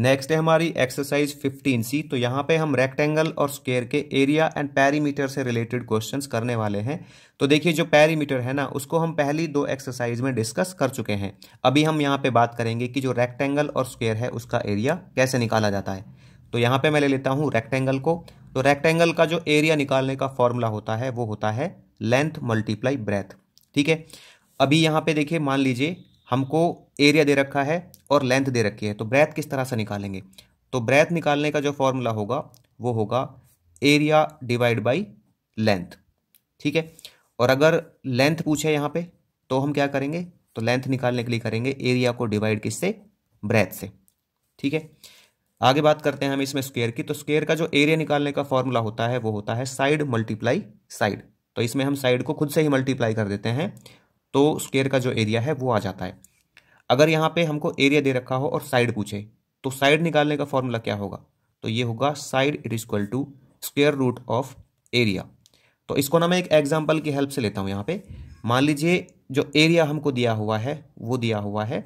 Next है हमारी exercise 15 सी तो यहाँ पे हम रेक्टेंगल और स्क्वेयर के एरिया एंड पैरीमीटर से रिलेटेड क्वेश्चंस करने वाले हैं तो देखिए जो पैरीमीटर है ना उसको हम पहली दो एक्सरसाइज में डिस्कस कर चुके हैं अभी हम यहाँ पे बात करेंगे कि जो रेक्टेंगल और स्क्वेयर है उसका एरिया कैसे निकाला जाता है तो यहाँ पर मैं ले लेता हूँ रेक्टेंगल को तो रेक्टेंगल का जो एरिया निकालने का फॉर्मूला होता है वो होता है लेंथ मल्टीप्लाई ब्रेथ ठीक है अभी यहाँ पे देखिए मान लीजिए हमको एरिया दे रखा है और लेंथ दे रखी है तो ब्रेथ किस तरह से निकालेंगे तो ब्रेथ निकालने का जो फॉर्मूला होगा वो होगा एरिया डिवाइड बाई लेंथ ठीक है और अगर लेंथ पूछे यहाँ पे तो हम क्या करेंगे तो लेंथ निकालने के लिए करेंगे एरिया को डिवाइड किससे ब्रेथ से ठीक है आगे बात करते हैं हम इसमें स्क्वेयर की तो स्क्वेयर का जो एरिया निकालने का फॉर्मूला होता है वो होता है साइड मल्टीप्लाई साइड तो इसमें हम साइड को खुद से ही मल्टीप्लाई कर देते हैं तो स्क्वेयर का जो एरिया है वो आ जाता है अगर यहाँ पे हमको एरिया दे रखा हो और साइड पूछे तो साइड निकालने का फॉर्मूला क्या होगा तो ये होगा side it is equal to square root of area तो इसको ना मैं एक एग्जाम्पल की हेल्प से लेता हूँ यहाँ पे मान लीजिए जो एरिया हमको दिया हुआ है वो दिया हुआ है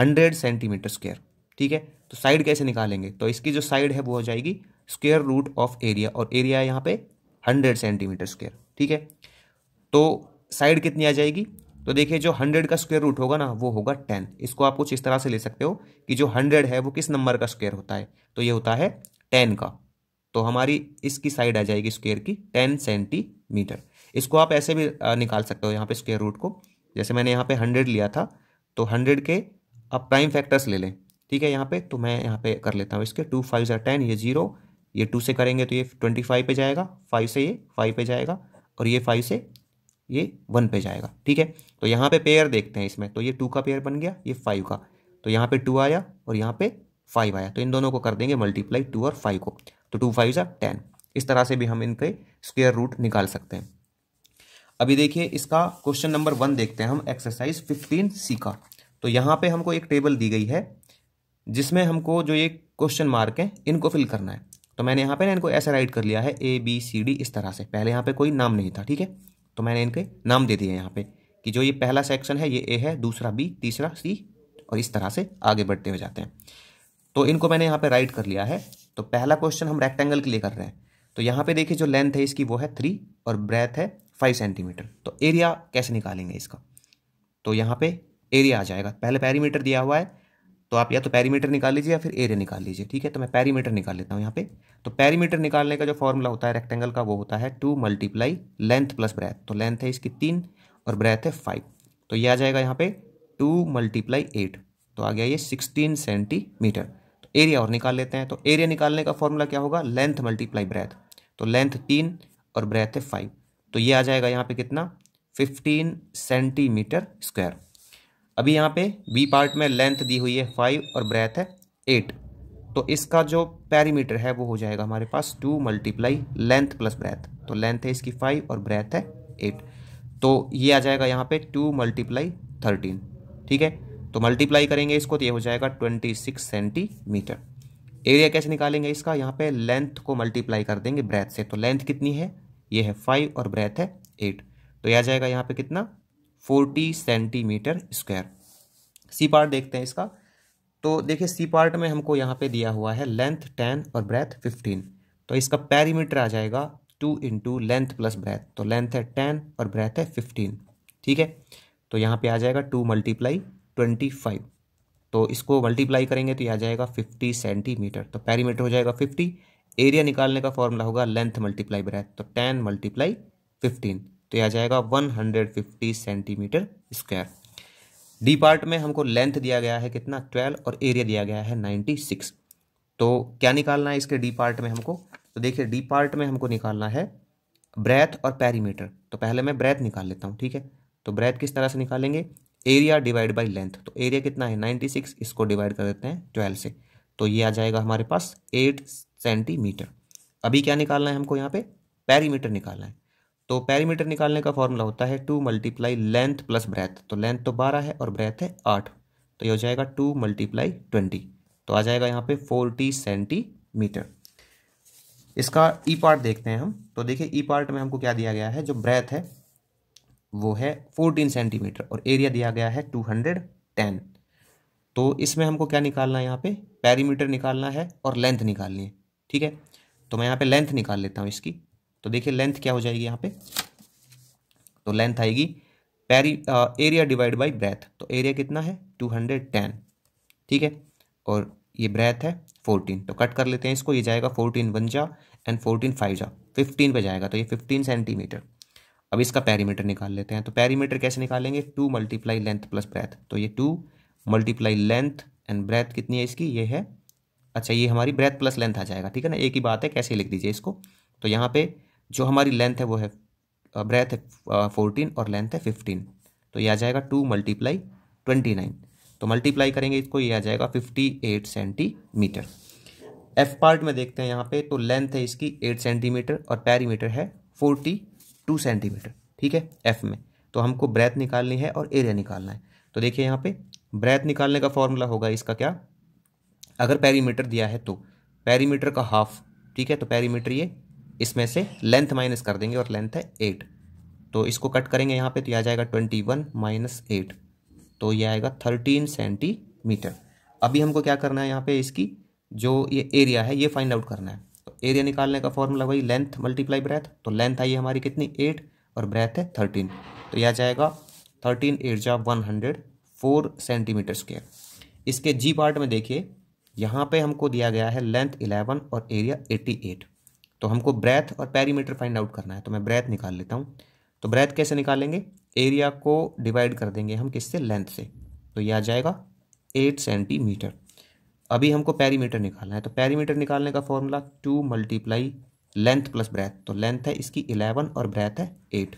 हंड्रेड सेंटीमीटर स्क्वेयर ठीक है तो साइड कैसे निकालेंगे तो इसकी जो साइड है वो हो जाएगी स्क्वेयर रूट ऑफ एरिया और एरिया यहाँ पे हंड्रेड सेंटीमीटर स्क्वेयर ठीक है तो साइड कितनी आ जाएगी तो देखिए जो हंड्रेड का स्क्वेयर रूट होगा ना वो होगा टेन इसको आप कुछ इस तरह से ले सकते हो कि जो हंड्रेड है वो किस नंबर का स्क्वेयर होता है तो ये होता है टेन का तो हमारी इसकी साइड आ जाएगी स्क्वेयर की टेन सेंटीमीटर इसको आप ऐसे भी निकाल सकते हो यहाँ पे स्क्वेयर रूट को जैसे मैंने यहाँ पे हंड्रेड लिया था तो हंड्रेड के आप प्राइम फैक्टर्स ले लें ठीक है यहाँ पे तो मैं यहाँ पे कर लेता हूँ इसके टू फाइव ज़ार टेन ये जीरो ये टू से करेंगे तो ये ट्वेंटी फाइव पे जाएगा फाइव से ये फाइव पे जाएगा और ये फाइव से ये वन पे जाएगा ठीक है तो यहाँ पे पेयर देखते हैं इसमें तो ये टू का पेयर बन गया ये फाइव का तो यहाँ पे टू आया और यहाँ पे फाइव आया तो इन दोनों को कर देंगे मल्टीप्लाई टू और फाइव को तो टू फाइव या टेन इस तरह से भी हम इनके स्क्वेयर रूट निकाल सकते हैं अभी देखिए इसका क्वेश्चन नंबर वन देखते हैं हम एक्सरसाइज फिफ्टीन सी का तो यहाँ पर हमको एक टेबल दी गई है जिसमें हमको जो ये क्वेश्चन मार्क हैं इनको फिल करना है तो मैंने यहाँ पे ना इनको ऐसा राइट कर लिया है ए बी सी डी इस तरह से पहले यहाँ पे कोई नाम नहीं था ठीक है तो मैंने इनके नाम दे दिए यहाँ पे कि जो ये पहला सेक्शन है ये ए है दूसरा बी तीसरा सी और इस तरह से आगे बढ़ते हुए जाते हैं तो इनको मैंने यहाँ पे राइट कर लिया है तो पहला क्वेश्चन हम रेक्टेंगल के लिए कर रहे हैं तो यहाँ पे देखिए जो लेंथ है इसकी वो है थ्री और ब्रेथ है फाइव सेंटीमीटर तो एरिया कैसे निकालेंगे इसका तो यहाँ पे एरिया आ जाएगा पहले पैरीमीटर दिया हुआ है तो आप या तो पैरीमीटर निकाल लीजिए या फिर एरिया निकाल लीजिए ठीक है तो मैं पैरीमीटर निकाल लेता हूँ यहाँ पे तो पैरीमीटर निकालने का जो फॉर्मूला होता है रेक्टेंगल का वो होता है two multiply length plus breadth तो लेंथ है इसकी तीन और ब्रेथ है फाइव तो ये आ जाएगा यहाँ पे टू मल्टीप्लाई एट तो आ गया ये सिक्सटीन सेंटीमीटर तो एरिया और निकाल लेते हैं तो एरिया निकालने का फॉर्मूला क्या होगा लेंथ मल्टीप्लाई ब्रेथ तो लेंथ तीन और ब्रेथ है फाइव तो ये आ जाएगा यहाँ पे कितना फिफ्टीन सेंटीमीटर स्क्वायर अभी यहाँ पे बी पार्ट में लेंथ दी हुई है फाइव और ब्रेथ है एट तो इसका जो पैरीमीटर है वो हो जाएगा हमारे पास two multiply length plus breadth तो लेंथ है इसकी फाइव और ब्रेथ है एट तो ये आ जाएगा यहाँ पे टू मल्टीप्लाई थर्टीन ठीक है तो मल्टीप्लाई करेंगे इसको तो ये हो जाएगा ट्वेंटी सिक्स सेंटीमीटर एरिया कैसे निकालेंगे इसका यहाँ पे लेंथ को मल्टीप्लाई कर देंगे ब्रेथ से तो लेंथ कितनी है ये है फाइव और ब्रेथ है एट तो यह आ जाएगा यहाँ पे कितना forty centimetre square C part देखते हैं इसका तो देखिए सी पार्ट में हमको यहाँ पे दिया हुआ है लेंथ टेन और ब्रेथ फिफ्टीन तो इसका पैरीमीटर आ जाएगा two into length plus breadth तो लेंथ है टेन और ब्रेथ है फिफ्टीन ठीक है तो यहाँ पे आ जाएगा टू मल्टीप्लाई ट्वेंटी फाइव तो इसको मल्टीप्लाई करेंगे तो ये आ जाएगा फिफ्टी सेंटीमीटर तो पैरीमीटर हो जाएगा फिफ्टी एरिया निकालने का फॉर्मूला होगा लेंथ मल्टीप्लाई ब्रेथ तो टेन मल्टीप्लाई फिफ्टीन तो यह आ जाएगा 150 सेंटीमीटर स्क्वायर डी पार्ट में हमको लेंथ दिया गया है कितना 12 और एरिया दिया गया है 96 तो क्या निकालना है इसके डी पार्ट में हमको तो देखिए डी पार्ट में हमको निकालना है ब्रेथ और पैरीमीटर तो पहले मैं ब्रेथ निकाल लेता हूँ ठीक है तो ब्रेथ किस तरह से निकालेंगे एरिया डिवाइड बाई लेंथ तो एरिया कितना है सिक्स इसको डिवाइड कर देते हैं ट्वेल्व से तो ये आ जाएगा हमारे पास एट सेंटीमीटर अभी क्या निकालना है हमको यहाँ पे पैरीमीटर निकालना है तो पैरीमीटर निकालने का फॉर्मूला होता है two multiply length plus breadth तो लेंथ तो बारह है और ब्रेथ है आठ तो ये हो जाएगा टू मल्टीप्लाई ट्वेंटी तो आ जाएगा यहाँ पे फोर्टी सेंटीमीटर इसका ई e पार्ट देखते हैं हम तो देखिए ई e पार्ट में हमको क्या दिया गया है जो ब्रेथ है वो है फोर्टीन सेंटीमीटर और एरिया दिया गया है टू हंड्रेड टेन तो इसमें हमको क्या निकालना है यहाँ पे पैरीमीटर निकालना है और लेंथ निकालनी है ठीक है तो मैं यहाँ पे लेंथ निकाल लेता हूँ इसकी तो देखिए लेंथ क्या हो जाएगी यहाँ पे तो लेंथ आएगी पैरी एरिया डिवाइड बाई ब्रेथ तो एरिया कितना है टू हंड्रेड टेन ठीक है और ये ब्रेथ है फोर्टीन तो कट कर लेते हैं इसको ये जाएगा फोर्टीन वन जा एंड फोर्टीन फाइव जा फिफ्टीन पे जाएगा तो ये फिफ्टीन सेंटीमीटर अब इसका पैरीमीटर निकाल लेते हैं तो पैरीमीटर कैसे निकालेंगे two multiply length plus breadth तो ये two multiply length and breadth कितनी है इसकी ये है अच्छा ये हमारी ब्रेथ प्लस लेंथ आ जाएगा ठीक है ना एक ही बात है कैसे लिख दीजिए इसको तो यहाँ पे जो हमारी लेंथ है वो है ब्रेथ uh, है फोर्टीन uh, और लेंथ है फिफ्टीन तो ये आ जाएगा टू मल्टीप्लाई ट्वेंटी नाइन तो मल्टीप्लाई करेंगे इसको ये आ जाएगा fifty eight centimeter F part में देखते हैं यहाँ पे तो लेंथ है इसकी एट सेंटीमीटर और पैरीमीटर है फोर्टी टू सेंटीमीटर ठीक है एफ में तो हमको ब्रेथ निकालनी है और एरिया निकालना है तो देखिए यहाँ पे ब्रेथ निकालने का फॉर्मूला होगा इसका क्या अगर पैरीमीटर दिया है तो पैरीमीटर का हाफ ठीक है तो पैरीमीटर ये इसमें से लेंथ माइनस कर देंगे और लेंथ है एट तो इसको कट करेंगे यहाँ पे तो यह आ जाएगा ट्वेंटी वन माइनस एट तो यह आएगा थर्टीन सेंटीमीटर अभी हमको क्या करना है यहाँ पे इसकी जो ये एरिया है ये फाइंड आउट करना है तो एरिया निकालने का फॉर्मूला वही लेंथ मल्टीप्लाई ब्रेथ तो लेंथ आई हमारी कितनी एट और ब्रेथ है थर्टीन तो यह जाएगा थर्टीन एट जा one hundred four centimeter square इसके जी पार्ट में देखिए यहाँ पे हमको दिया गया है लेंथ इलेवन और एरिया एटी एट तो हमको ब्रेथ और पैरीमीटर फाइंड आउट करना है तो मैं ब्रेथ निकाल लेता हूँ तो ब्रेथ कैसे निकालेंगे एरिया को डिवाइड कर देंगे हम किससे लेंथ से तो ये आ जाएगा एट सेंटीमीटर अभी हमको पैरीमीटर निकालना है तो पैरीमीटर निकालने का formula two multiply length plus breadth तो लेंथ है इसकी इलेवन और ब्रेथ है एट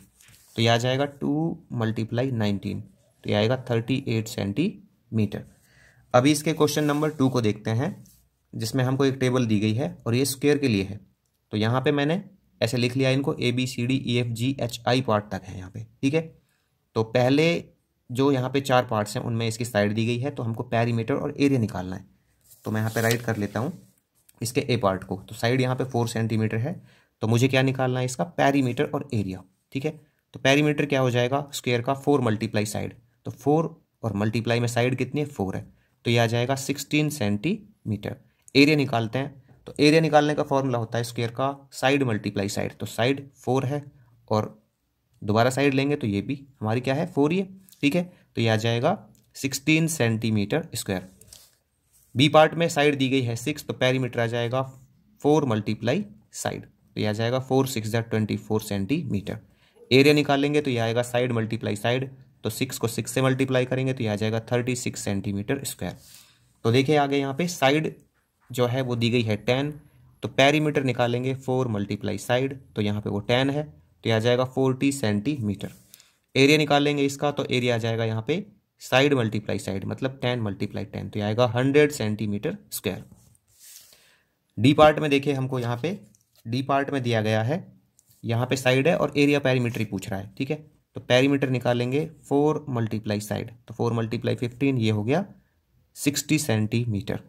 तो यह आ जाएगा टू मल्टीप्लाई नाइनटीन तो यह आएगा थर्टी एट सेंटीमीटर अभी इसके क्वेश्चन नंबर टू को देखते हैं जिसमें हमको एक टेबल दी गई है और ये स्क्वेयर के लिए है तो यहाँ पे मैंने ऐसे लिख लिया इनको A B C D E F G H I part तक है यहाँ पे ठीक है तो पहले जो यहाँ पे चार पार्ट्स हैं उनमें इसकी साइड दी गई है तो हमको पैरीमीटर और एरिया निकालना है तो मैं यहाँ पे राइट कर लेता हूँ इसके ए पार्ट को तो साइड यहाँ पे फोर सेंटीमीटर है तो मुझे क्या निकालना है इसका पैरीमीटर और एरिया ठीक है तो पैरीमीटर क्या हो जाएगा स्क्वेयर का फोर मल्टीप्लाई साइड तो फोर और मल्टीप्लाई में साइड कितनी है फोर है तो ये आ जाएगा सिक्सटीन सेंटीमीटर एरिया निकालते हैं तो एरिया निकालने का फॉर्मूला होता है स्क्वेयर का साइड मल्टीप्लाई साइड तो साइड फोर है और दोबारा साइड लेंगे तो ये भी हमारी क्या है फोर ये ठीक है तो ये आ जाएगा sixteen centimeter square B part में साइड दी गई है सिक्स तो पैरीमीटर आ जाएगा फोर मल्टीप्लाई साइड तो यह आ जाएगा four six twenty four centimeter area निकालेंगे तो यह आएगा साइड मल्टीप्लाई साइड तो सिक्स को सिक्स से मल्टीप्लाई करेंगे तो यह आ जाएगा थर्टी सिक्स सेंटीमीटर स्क्वायर तो देखिए आगे यहाँ पे साइड जो है वो दी गई है टेन तो पैरीमीटर निकालेंगे फोर मल्टीप्लाई साइड तो यहाँ पे वो टेन है तो यह आ जाएगा फोर्टी सेंटीमीटर एरिया निकालेंगे इसका तो एरिया आ जाएगा यहाँ पे साइड मल्टीप्लाई साइड मतलब टेन मल्टीप्लाई टेन तो यह आएगा hundred centimetre square D part में देखिए हमको यहाँ पे डी पार्ट में दिया गया है यहाँ पे साइड है और एरिया पैरीमीटर ही पूछ रहा है ठीक है तो पैरीमीटर निकालेंगे फोर मल्टीप्लाई साइड तो फोर मल्टीप्लाई फिफ्टीन ये हो गया सिक्सटी सेंटीमीटर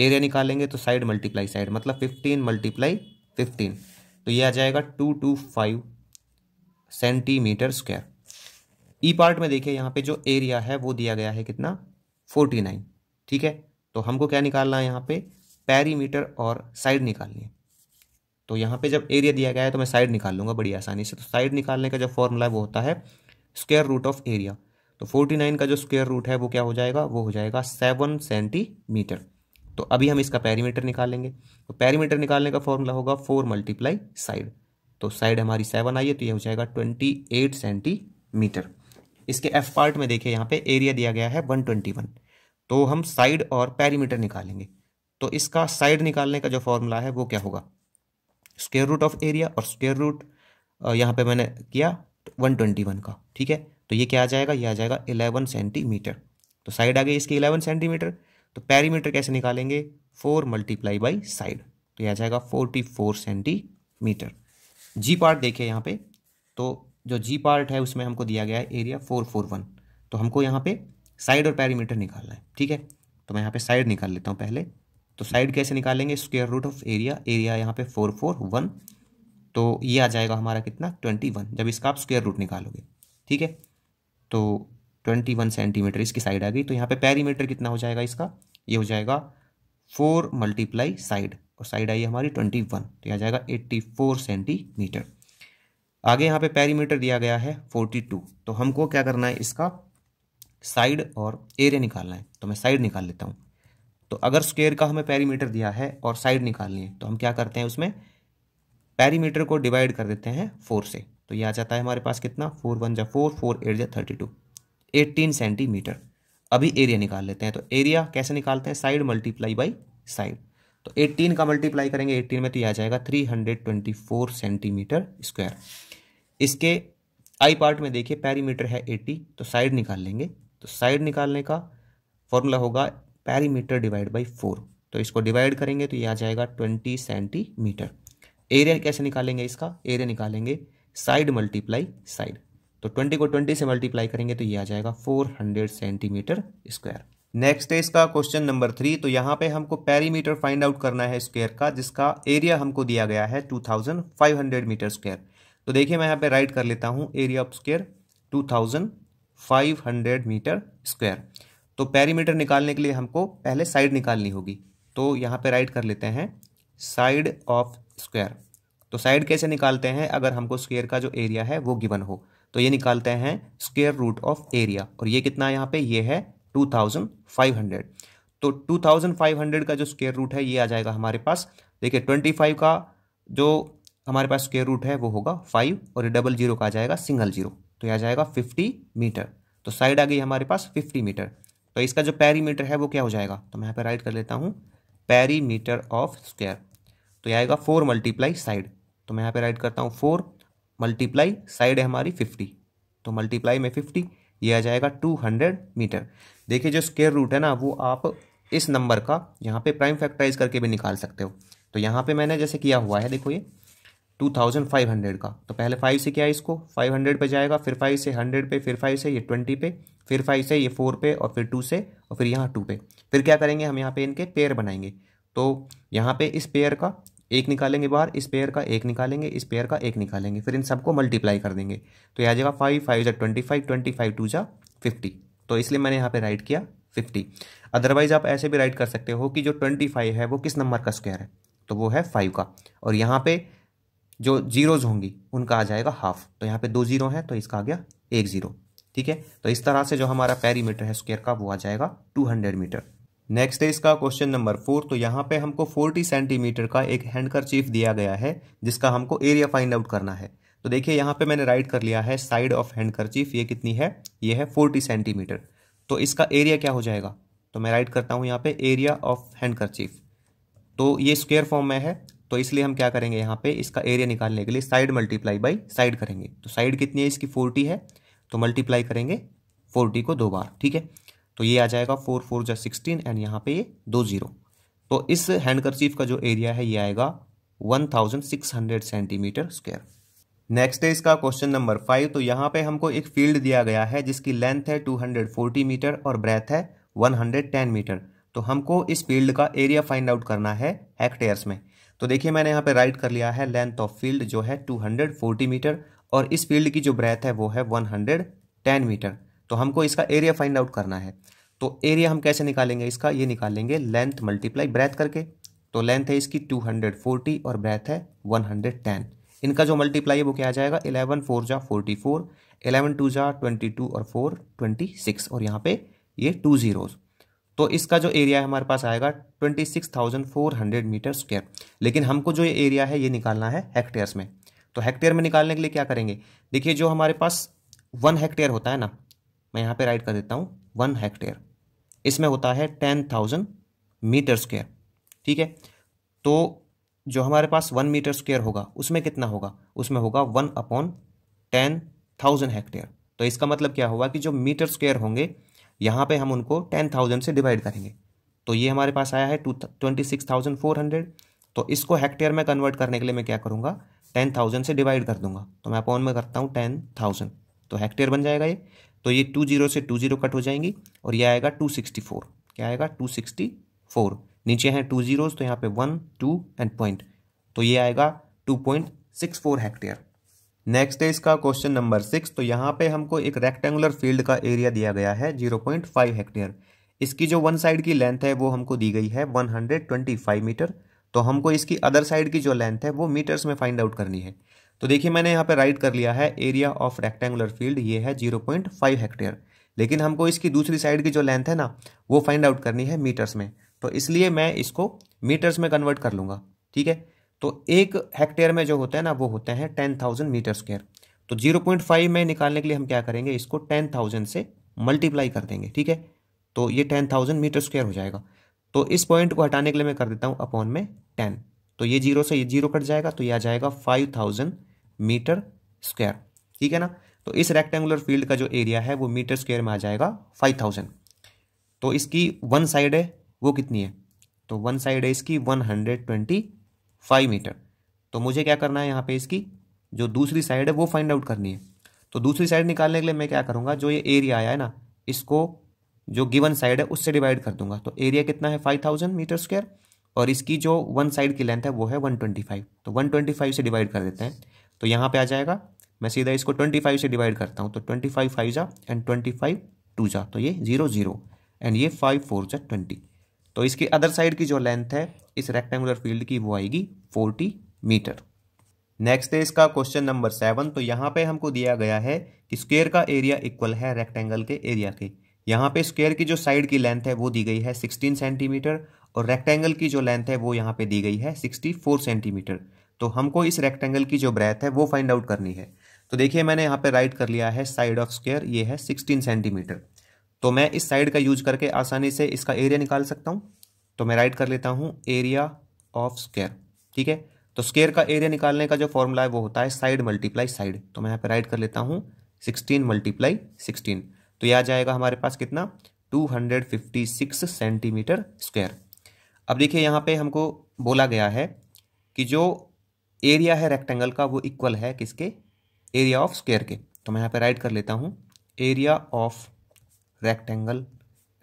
एरिया निकालेंगे तो साइड मल्टीप्लाई साइड मतलब फिफ्टीन मल्टीप्लाई फिफ्टीन तो ये आ जाएगा two two five centimeter square E part में देखिए यहाँ पे जो एरिया है वो दिया गया है कितना फोर्टी नाइन ठीक है तो हमको क्या निकालना है यहाँ पे पैरीमीटर और साइड निकालनी है तो यहाँ पे जब एरिया दिया गया है तो मैं साइड निकाल लूँगा बड़ी आसानी से तो साइड निकालने का जो फॉर्मूला है वो होता है स्क्वेयर रूट ऑफ एरिया तो फोर्टी नाइन का जो स्क्वेयर रूट है वो क्या हो जाएगा वो हो जाएगा सेवन सेंटीमीटर तो अभी हम इसका पैरीमीटर निकालेंगे तो पैरीमीटर निकालने का फॉर्मूला होगा फोर मल्टीप्लाई साइड तो साइड हमारी सेवन आई है तो ये हो जाएगा ट्वेंटी एट सेंटीमीटर इसके एफ पार्ट में देखिए यहाँ पे एरिया दिया गया है वन ट्वेंटी वन तो हम साइड और पैरीमीटर निकालेंगे तो इसका साइड निकालने का जो फॉर्मूला है वो क्या होगा स्क्वेयर रूट ऑफ एरिया और स्केयर रूट यहाँ पर मैंने किया वन ट्वेंटी वन का ठीक है तो ये क्या आ जाएगा ये आ जाएगा इलेवन सेंटीमीटर तो साइड आ गई इसकी इलेवन सेंटीमीटर तो पैरीमीटर कैसे निकालेंगे फोर मल्टीप्लाई बाई साइड तो यह आ जाएगा forty four centimeter G part देखिए यहाँ पे तो जो जी पार्ट है उसमें हमको दिया गया है एरिया फोर फोर वन तो हमको यहाँ पे साइड और पैरीमीटर निकालना है ठीक है तो मैं यहाँ पे साइड निकाल लेता हूँ पहले तो साइड कैसे निकालेंगे square root of area area यहाँ पे फोर फोर वन तो ये आ जाएगा हमारा कितना ट्वेंटी वन जब इसका आप स्क्वेयर रूट निकालोगे ठीक है तो ट्वेंटी वन सेंटीमीटर इसकी साइड आ गई तो यहाँ पे पैरीमीटर कितना हो जाएगा इसका ये हो जाएगा फोर मल्टीप्लाई साइड और साइड आई हमारी ट्वेंटी वन तो आ जाएगा एट्टी फोर सेंटीमीटर आगे यहाँ पे पैरीमीटर दिया गया है फोर्टी टू तो हमको क्या करना है इसका साइड और एरिया निकालना है तो मैं साइड निकाल लेता हूँ तो अगर स्क्वेयर का हमें पैरीमीटर दिया है और साइड निकालनी है तो हम क्या करते हैं उसमें पैरीमीटर को डिवाइड कर देते हैं फोर से तो ये आ जाता है हमारे पास कितना फोर वन जा फोर फोर एट जा थर्टी टू एट्टीन सेंटीमीटर अभी एरिया निकाल लेते हैं तो एरिया कैसे निकालते हैं साइड मल्टीप्लाई बाई साइड तो एट्टीन का मल्टीप्लाई करेंगे एट्टीन में तो यह आ जाएगा three hundred twenty four centimetre square इसके आई पार्ट में देखिए पैरीमीटर है एट्टी तो साइड निकाल लेंगे तो साइड निकालने का फॉर्मूला होगा पैरीमीटर डिवाइड बाई फोर तो इसको डिवाइड करेंगे तो ये आ जाएगा ट्वेंटी सेंटीमीटर एरिया कैसे निकालेंगे इसका एरिया निकालेंगे साइड मल्टीप्लाई साइड तो ट्वेंटी को ट्वेंटी से मल्टीप्लाई करेंगे तो ये आ जाएगा four hundred centimetre square next है इसका क्वेश्चन नंबर थ्री तो यहाँ पे हमको पेरीमीटर फाइंड आउट करना है स्क्वायर का जिसका एरिया हमको दिया गया है two thousand five hundred meter square तो देखिए मैं यहाँ पे राइट कर लेता हूँ area of square two thousand five hundred meter square तो पेरीमीटर निकालने के लिए हमको पहले साइड निकालनी होगी तो यहाँ पर राइट कर लेते हैं साइड ऑफ स्क्वायर तो साइड कैसे निकालते हैं अगर हमको स्क्वायर का जो एरिया है वो गिवन हो तो ये निकालते हैं स्क्वेयर रूट ऑफ एरिया और ये कितना यहाँ पे ये है 2500 तो 2500 का जो स्क्वेयर रूट है ये आ जाएगा हमारे पास देखिए 25 का जो हमारे पास स्क्वेयर रूट है वो होगा फाइव और ये डबल जीरो का आ जाएगा सिंगल जीरो तो यह आ जाएगा फिफ्टी मीटर तो साइड आ गई हमारे पास फिफ्टी मीटर तो इसका जो पैरी है वो क्या हो जाएगा तो मैं यहाँ पर राइट कर लेता हूँ पैरी ऑफ स्क्वेयर तो यह आएगा फोर मल्टीप्लाई साइड तो मैं यहाँ पर राइट करता हूँ फोर मल्टीप्लाई साइड है हमारी फिफ्टी तो मल्टीप्लाई में फिफ्टी ये आ जाएगा टू हंड्रेड मीटर देखिए जो स्केयर रूट है ना वो आप इस नंबर का यहाँ पे प्राइम फैक्टराइज करके भी निकाल सकते हो तो यहाँ पे मैंने जैसे किया हुआ है देखो ये टू थाउजेंड फाइव हंड्रेड का तो पहले फाइव से क्या है इसको फाइव हंड्रेड पे जाएगा फिर फाइव से हंड्रेड पे फिर फाइव से ये ट्वेंटी पे फिर फाइव से ये फोर पे और फिर टू से और फिर यहाँ टू पे फिर क्या करेंगे हम यहाँ पे इनके पेयर बनाएंगे तो यहाँ पे इस पेयर का एक निकालेंगे बाहर इस पेयर का एक निकालेंगे इस पेयर का एक निकालेंगे फिर इन सबको मल्टीप्लाई कर देंगे तो यह आ जाएगा फाइव फाइव जा twenty five twenty five two जा फिफ्टी तो इसलिए मैंने यहाँ पे राइट किया फिफ्टी अदरवाइज आप ऐसे भी राइट कर सकते हो कि जो ट्वेंटी फाइव है वो किस नंबर का स्क्वायर है तो वो है फाइव का और यहाँ पे जो जीरोज होंगी उनका आ जाएगा हाफ तो यहाँ पे दो जीरो हैं तो इसका आ गया एक जीरो ठीक है तो इस तरह से जो हमारा पैरीमीटर है स्क्वायर का वो आ जाएगा टू हंड्रेड मीटर नेक्स्ट है इसका क्वेश्चन नंबर फोर तो यहाँ पे हमको फोर्टी सेंटीमीटर का एक हैंडकर चीफ दिया गया है जिसका हमको एरिया फाइंड आउट करना है तो देखिए यहाँ पे मैंने राइट कर लिया है साइड ऑफ हैंडकर चीफ ये कितनी है ये है फोर्टी सेंटीमीटर तो इसका एरिया क्या हो जाएगा तो मैं राइट करता हूँ यहाँ पे एरिया ऑफ हैंडकर चीफ तो ये स्क्वेयर फॉर्म में है तो इसलिए हम क्या करेंगे यहाँ पे इसका एरिया निकालने के लिए साइड मल्टीप्लाई बाई साइड करेंगे तो साइड कितनी है इसकी फोर्टी है तो मल्टीप्लाई करेंगे फोर्टी को दो बार ठीक है तो ये आ जाएगा फोर फोर जो सिक्सटीन एंड यहाँ पे ये दो जीरो तो इस हैंड करचीफ का जो एरिया है ये आएगा one thousand six hundred centimetre square next है इसका क्वेश्चन नंबर फाइव तो यहाँ पे हमको एक फील्ड दिया गया है जिसकी लेंथ है टू हंड्रेड फोर्टी मीटर और ब्रेथ है वन हंड्रेड टेन मीटर तो हमको इस फील्ड का एरिया फाइंड आउट करना है हेक्टेयर्स में तो देखिए मैंने यहाँ पे राइट कर लिया है लेंथ ऑफ फील्ड जो है टू हंड्रेड फोर्टी मीटर और इस फील्ड की जो ब्रेथ है वो है वन हंड्रेड टेन मीटर तो हमको इसका एरिया फाइंड आउट करना है तो एरिया हम कैसे निकालेंगे इसका ये निकालेंगे लेंथ मल्टीप्लाई ब्रेथ करके तो लेंथ है इसकी 240 और ब्रेथ है 110 इनका जो मल्टीप्लाई है वो क्या आ जाएगा इलेवन फोर जा फोर्टी फोर एलेवन टू जा ट्वेंटी टू और फोर ट्वेंटी सिक्स और यहाँ पे ये टू ज़ीरोज़ तो इसका जो एरिया है हमारे पास आएगा twenty six thousand four hundred meter square लेकिन हमको जो ये एरिया है ये निकालना है हेक्टेयर में तो हेक्टेयर में निकालने के लिए क्या करेंगे देखिए जो हमारे पास वन हेक्टेयर होता है ना मैं यहाँ पे राइट कर देता हूँ वन हेक्टेयर इसमें होता है टेन थाउजेंड मीटर स्क्वेयर ठीक है तो जो हमारे पास वन मीटर स्क्वेयर होगा उसमें कितना होगा उसमें होगा one upon ten thousand hectare तो इसका मतलब क्या होगा कि जो मीटर स्क्वेयर होंगे यहाँ पे हम उनको टेन थाउजेंड से डिवाइड करेंगे तो ये हमारे पास आया है two twenty six thousand four hundred तो इसको हेक्टेयर में कन्वर्ट करने के लिए मैं क्या करूँगा टेन थाउजेंड से डिवाइड कर दूंगा तो मैं अपॉन में करता हूँ टेन थाउजेंड तो हेक्टेयर बन जाएगा ये तो ये टू जीरो से टू जीरो कट हो जाएंगी और ये आएगा टू सिक्सटी फोर क्या आएगा टू सिक्सटी फोर नीचे हैं टू जीरोज तो यहाँ पे वन टू एंड पॉइंट तो ये आएगा two point six four hectare next है इसका क्वेश्चन नंबर सिक्स तो यहाँ पे हमको एक रेक्टेंगुलर फील्ड का एरिया दिया गया है जीरो पॉइंट फाइव हेक्टेयर इसकी जो वन साइड की लेंथ है वो हमको दी गई है one hundred twenty five meter तो हमको इसकी अदर साइड की जो लेंथ है वो मीटर्स में फाइंड आउट करनी है तो देखिए मैंने यहाँ पे राइट कर लिया है एरिया ऑफ रेक्टेंगुलर फील्ड ये है जीरो पॉइंट फाइव हेक्टेयर लेकिन हमको इसकी दूसरी साइड की जो लेंथ है ना वो फाइंड आउट करनी है मीटर्स में तो इसलिए मैं इसको मीटर्स में कन्वर्ट कर लूँगा ठीक है तो एक हेक्टेयर में जो होता है ना वो होते हैं टेन थाउजेंड मीटर स्क्वेयर तो जीरो पॉइंट फाइव में निकालने के लिए हम क्या करेंगे इसको टेन थाउजेंड से मल्टीप्लाई कर देंगे ठीक है तो ये टेन थाउजेंड मीटर स्क्वेयर हो जाएगा तो इस पॉइंट को हटाने के लिए मैं कर देता हूँ अपॉन में टेन तो ये जीरो से ये जीरो कट जाएगा तो ये आ जाएगा फाइव थाउजेंड मीटर स्क्वायर ठीक है ना तो इस रेक्टेंगुलर फील्ड का जो एरिया है वो मीटर स्क्वायर में आ जाएगा फाइव थाउजेंड तो इसकी वन साइड है वो कितनी है तो वन साइड है इसकी one hundred twenty five meter तो मुझे क्या करना है यहाँ पे इसकी जो दूसरी साइड है वो फाइंड आउट करनी है तो दूसरी साइड निकालने के लिए मैं क्या करूँगा जो ये एरिया आया है ना इसको जो गिवन साइड है उससे डिवाइड कर दूंगा तो एरिया कितना है फाइव थाउजेंड मीटर स्क्वायर और इसकी जो वन साइड की लेंथ है वो है वन ट्वेंटी फाइव तो वन ट्वेंटी फाइव से डिवाइड कर देते हैं तो यहाँ पे आ जाएगा मैं सीधा इसको ट्वेंटी फाइव से डिवाइड करता हूँ तो ट्वेंटी फाइव फाइव जा एंड ट्वेंटी फाइव टू जा तो ये जीरो जीरो एंड ये फाइव फोर जा ट्वेंटी तो इसकी अदर साइड की जो लेंथ है इस रेक्टेंगुलर फील्ड की वो आएगी फोर्टी मीटर नेक्स्ट है इसका क्वेश्चन नंबर सेवन तो यहाँ पे हमको दिया गया है कि स्क्वेयर का एरिया इक्वल है रेक्टेंगल के एरिया के यहाँ पे स्क्वेयर की जो साइड की लेंथ है वो दी गई है सिक्सटीन सेंटीमीटर और रेक्टेंगल की जो लेंथ है वो यहाँ पे दी गई है सिक्सटी फोर सेंटीमीटर तो हमको इस रेक्टेंगल की जो ब्रेथ है वो फाइंड आउट करनी है तो देखिए मैंने यहाँ पे राइट कर लिया है साइड ऑफ स्क्वेयर ये है सिक्सटीन सेंटीमीटर तो मैं इस साइड का यूज करके आसानी से इसका एरिया निकाल सकता हूँ तो मैं राइट कर लेता हूँ एरिया ऑफ स्क्वेयर ठीक है तो स्केयर का एरिया निकालने का जो फॉर्मूला है वो होता है साइड मल्टीप्लाई साइड तो मैं यहाँ पर राइट कर लेता हूँ सिक्सटीन मल्टीप्लाई सिक्सटीन तो यह आ जाएगा हमारे पास कितना two hundred fifty six centimeter square अब देखिए यहाँ पे हमको बोला गया है कि जो एरिया है रेक्टेंगल का वो इक्वल है किसके एरिया ऑफ स्क्वेयर के तो मैं यहाँ पे राइट कर लेता हूँ area of rectangle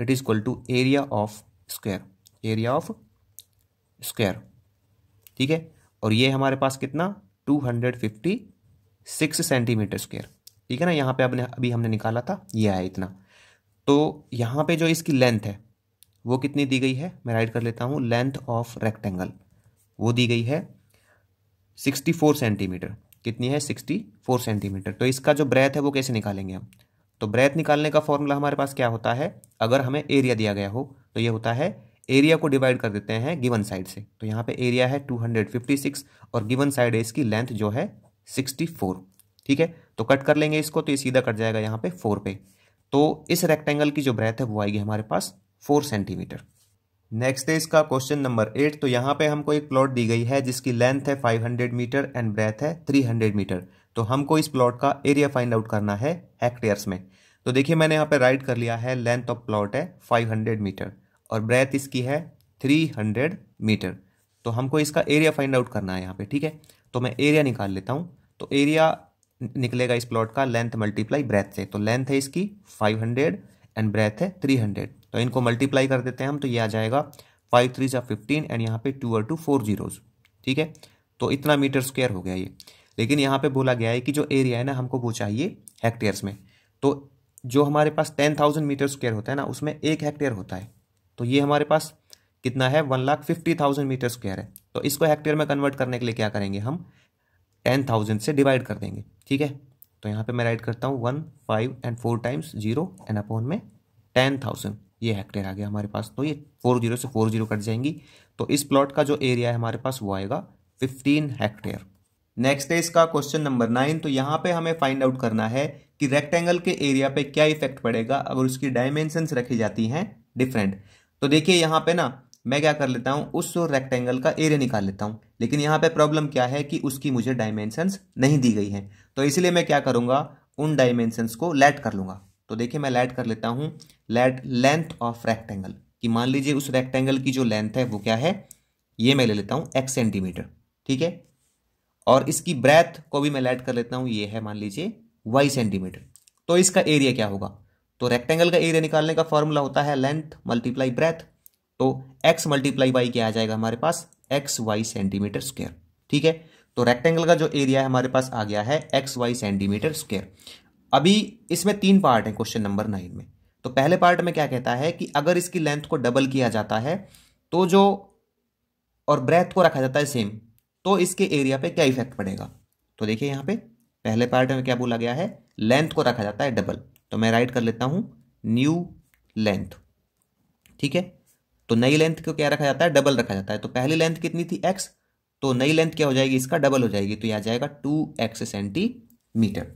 it is equal to area of square area of square ठीक है और ये हमारे पास कितना two hundred fifty six centimeter square ठीक है ना यहाँ पे अपने अभी हमने निकाला था ये आया इतना तो यहाँ पे जो इसकी लेंथ है वो कितनी दी गई है मैं राइट कर लेता हूँ लेंथ ऑफ रेक्टेंगल वो दी गई है सिक्सटी फोर सेंटीमीटर कितनी है सिक्सटी फोर सेंटीमीटर तो इसका जो ब्रेथ है वो कैसे निकालेंगे हम तो ब्रेथ निकालने का फॉर्मूला हमारे पास क्या होता है अगर हमें एरिया दिया गया हो तो ये होता है एरिया को डिवाइड कर देते हैं गिवन साइड से तो यहाँ पे एरिया है 256 और गिवन साइड है इसकी लेंथ जो है 64 ठीक है तो कट कर लेंगे इसको तो ये सीधा कट जाएगा यहाँ पे फोर पे तो इस रेक्टेंगल की जो ब्रेथ है वो आएगी हमारे पास फोर सेंटीमीटर नेक्स्ट है इसका क्वेश्चन नंबर एट तो यहाँ पे हमको एक प्लॉट दी गई है जिसकी लेंथ है 500 मीटर एंड ब्रेथ है 300 मीटर तो हमको इस प्लॉट का एरिया फाइंड आउट करना है हेक्टेयर्स में तो देखिए मैंने यहाँ पे राइट कर लिया है लेंथ ऑफ प्लॉट है 500 मीटर और ब्रेथ इसकी है 300 मीटर तो हमको इसका एरिया फाइंड आउट करना है यहाँ पर ठीक है तो मैं एरिया निकाल लेता हूँ तो एरिया निकलेगा इस प्लॉट का लेंथ मल्टीप्लाई ब्रेथ से तो लेंथ है इसकी फाइव एंड ब्रेथ है थ्री तो इनको मल्टीप्लाई कर देते हैं हम तो ये आ जाएगा फाइव थ्री या फिफ्टीन एंड यहाँ पे टू और टू फोर जीरोज ठीक है तो इतना मीटर स्क्वेयर हो गया ये लेकिन यहाँ पे बोला गया है कि जो एरिया है ना हमको वो चाहिए हेक्टेयर्स में तो जो हमारे पास टेन थाउजेंड मीटर स्क्वेयर होता है ना उसमें एक हेक्टेयर होता है तो ये हमारे पास कितना है one lakh fifty thousand metre square है तो इसको हेक्टेयर में कन्वर्ट करने के लिए क्या करेंगे हम टेन थाउजेंड से डिवाइड कर देंगे ठीक है तो यहाँ पे मैं राइट करता हूँ one five and four times zero and upon में टेन थाउजेंड ये हेक्टेयर आ गया हमारे पास तो ये फोर जीरो से फोर जीरो कट जाएंगी तो इस प्लॉट का जो एरिया है हमारे पास वो आएगा फिफ्टीन हेक्टेयर नेक्स्ट है इसका क्वेश्चन नंबर नाइन तो यहाँ पे हमें फाइंड आउट करना है कि रेक्टेंगल के एरिया पे क्या इफेक्ट पड़ेगा अगर उसकी डायमेंशंस रखी जाती हैं डिफरेंट तो देखिए यहाँ पे ना मैं क्या कर लेता हूँ उस रेक्टेंगल का एरिया निकाल लेता हूँ लेकिन यहाँ पे प्रॉब्लम क्या है कि उसकी मुझे डायमेंशंस नहीं दी गई हैं तो इसलिए मैं क्या करूँगा उन डायमेंशंस को लेट कर लूँगा तो देखिए मैं लैड कर लेता हूँ लैड लेंथ ऑफ रेक्टेंगल कि मान लीजिए उस रेक्टेंगल की जो लेंथ है वो क्या है ये मैं ले लेता हूँ एक्स सेंटीमीटर ठीक है और इसकी ब्रेथ को भी मैं लैड कर लेता हूँ ये है मान लीजिए वाई सेंटीमीटर तो इसका एरिया क्या होगा तो रेक्टेंगल का एरिया निकालने का फॉर्मूला होता है लेंथ मल्टीप्लाई ब्रेथ तो एक्स मल्टीप्लाई वाई क्या आ जाएगा हमारे पास एक्स वाई सेंटीमीटर स्क्वेयर ठीक है तो रेक्टेंगल का जो एरिया है हमारे पास आ गया है एक्स वाई सेंटीमीटर स्क्वेयर अभी इसमें तीन पार्ट हैं क्वेश्चन नंबर नाइन में तो पहले पार्ट में क्या कहता है कि अगर इसकी लेंथ को डबल किया जाता है तो जो और ब्रेथ को रखा जाता है सेम तो इसके एरिया पे क्या इफेक्ट पड़ेगा तो देखिए यहां पे पहले पार्ट में क्या बोला गया है लेंथ को रखा जाता है डबल तो मैं राइट कर लेता हूं न्यू लेंथ ठीक है तो नई लेंथ को क्या रखा जाता है डबल रखा जाता है तो पहली लेंथ कितनी थी एक्स तो नई लेंथ क्या हो जाएगी इसका डबल हो जाएगी तो यह आ जाएगा टू एक्स सेंटीमीटर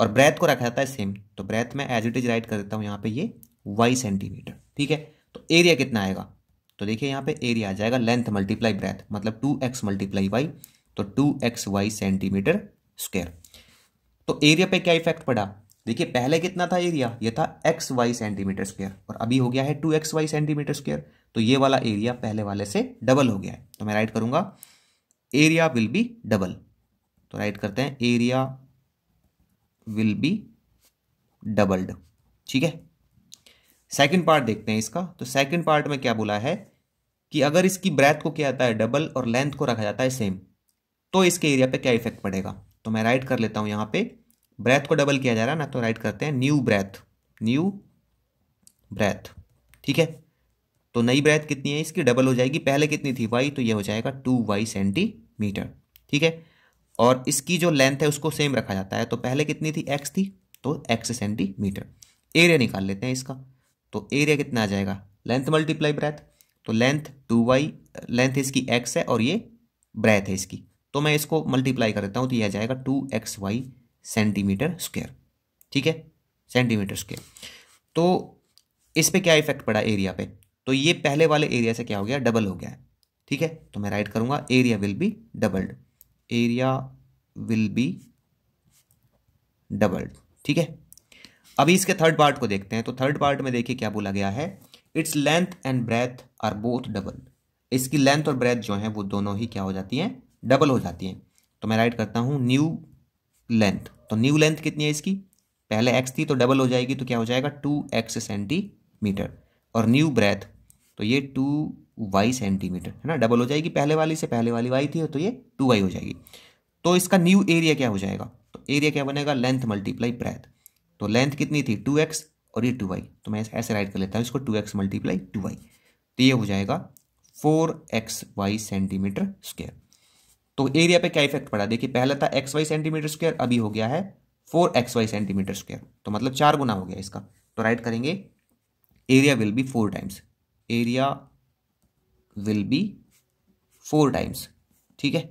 और ब्रेथ को रखा जाता है सेम तो ब्रेथ में एज इट इज राइट कर देता हूँ यहाँ पे ये वाई सेंटीमीटर ठीक है तो एरिया कितना आएगा तो देखिए यहाँ पे एरिया आ जाएगा लेंथ मल्टीप्लाई ब्रेथ मतलब टू एक्स मल्टीप्लाई वाई तो two X Y centimetre square तो एरिया पे क्या इफेक्ट पड़ा देखिए पहले कितना था एरिया ये था एक्स वाई सेंटीमीटर स्क्वेयर और अभी हो गया है two X Y centimetre square तो ये वाला एरिया पहले वाले से डबल हो गया है तो मैं राइट करूंगा एरिया विल बी डबल तो राइट करते हैं एरिया विल बी डबल्ड ठीक है सेकंड पार्ट देखते हैं इसका तो सेकंड पार्ट में क्या बोला है कि अगर इसकी ब्रेथ को क्या जाता है डबल और लेंथ को रखा जाता है सेम तो इसके एरिया पे क्या इफेक्ट पड़ेगा तो मैं राइट कर लेता हूं यहां पे ब्रेथ को डबल किया जा रहा है ना तो राइट करते हैं न्यू ब्रेथ न्यू ब्रेथ ठीक है तो नई ब्रेथ कितनी है इसकी डबल हो जाएगी पहले कितनी थी वाई तो यह हो जाएगा टू वाई सेंटीमीटर ठीक है और इसकी जो लेंथ है उसको सेम रखा जाता है तो पहले कितनी थी एक्स थी तो एक्स सेंटीमीटर एरिया निकाल लेते हैं इसका तो एरिया कितना आ जाएगा लेंथ मल्टीप्लाई ब्रैथ तो लेंथ टू वाई लेंथ इसकी एक्स है और ये ब्रैथ है इसकी तो मैं इसको मल्टीप्लाई कर देता हूँ तो यह आ जाएगा two X Y centimetre square ठीक है सेंटीमीटर स्क्वेयर तो इस पर क्या इफेक्ट पड़ा एरिया पे तो ये पहले वाले एरिया से क्या हो गया डबल हो गया है ठीक है तो मैं राइट करूंगा area will be doubled area will be doubled ठीक है अभी इसके थर्ड पार्ट को देखते हैं तो थर्ड पार्ट में देखिए क्या बोला गया है its length and breadth are both double इसकी लेंथ और ब्रेथ जो है वो दोनों ही क्या हो जाती हैं डबल हो जाती हैं तो मैं राइट करता हूं न्यू लेंथ तो न्यू लेंथ कितनी है इसकी पहले एक्स थी तो डबल हो जाएगी तो क्या हो जाएगा टू एक्स सेंटीमीटर और न्यू ब्रेथ तो ये टू वाई सेंटीमीटर है ना डबल हो जाएगी पहले वाली से पहले वाली वाई थी तो ये टू वाई हो जाएगी तो इसका न्यू एरिया क्या हो जाएगा तो एरिया क्या बनेगा लेंथ मल्टीप्लाई ब्रेथ तो लेंथ कितनी थी टू एक्स और ये टू वाई तो मैं ऐसे राइट कर लेता हूँ इसको two x multiply two y तो ये हो जाएगा four x Y centimetre square तो एरिया पे क्या इफेक्ट पड़ा देखिए पहले था एक्स वाई सेंटीमीटर स्क्वायर अभी हो गया है four x Y centimetre square तो मतलब चार गुना हो गया इसका तो राइट करेंगे area will be four times area will be four times ठीक है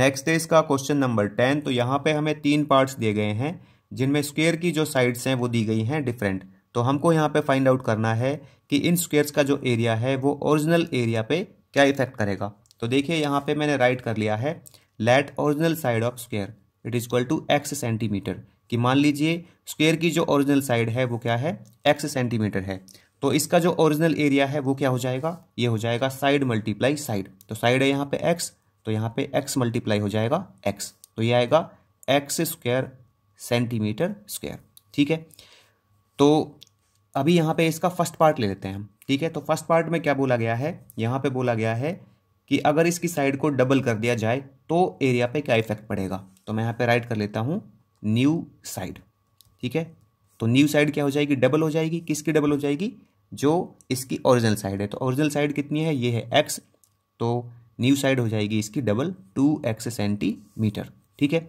नेक्स्ट है इसका क्वेश्चन नंबर टेन तो यहाँ पे हमें तीन पार्ट्स दिए गए हैं जिनमें स्क्वेयर की जो साइड्स हैं वो दी गई हैं डिफरेंट तो हमको यहाँ पे फाइंड आउट करना है कि इन स्क्वेयर्स का जो एरिया है वो ओरिजिनल एरिया पे क्या इफेक्ट करेगा तो देखिए यहाँ पे मैंने राइट कर लिया है let original side of square it is equal to x centimetre कि मान लीजिए स्क्वेयर की जो ओरिजिनल साइड है वो क्या है एक्स सेंटीमीटर है तो इसका जो ओरिजिनल एरिया है वो क्या हो जाएगा ये हो जाएगा साइड मल्टीप्लाई साइड तो साइड है यहाँ पे एक्स तो यहाँ पे एक्स मल्टीप्लाई हो जाएगा एक्स तो ये आएगा एक्स स्क्वेयर सेंटीमीटर स्क्वेयर ठीक है तो अभी यहाँ पे इसका फर्स्ट पार्ट ले लेते हैं हम ठीक है तो फर्स्ट पार्ट में क्या बोला गया है यहाँ पे बोला गया है कि अगर इसकी साइड को डबल कर दिया जाए तो एरिया पे क्या इफेक्ट पड़ेगा तो मैं यहाँ पे राइट कर लेता हूँ न्यू साइड ठीक है तो न्यू साइड क्या हो जाएगी डबल हो जाएगी किसकी डबल हो जाएगी जो इसकी ओरिजिनल साइड है तो ओरिजिनल साइड कितनी है ये है एक्स तो न्यू साइड हो जाएगी इसकी डबल टू एक्स सेंटीमीटर ठीक है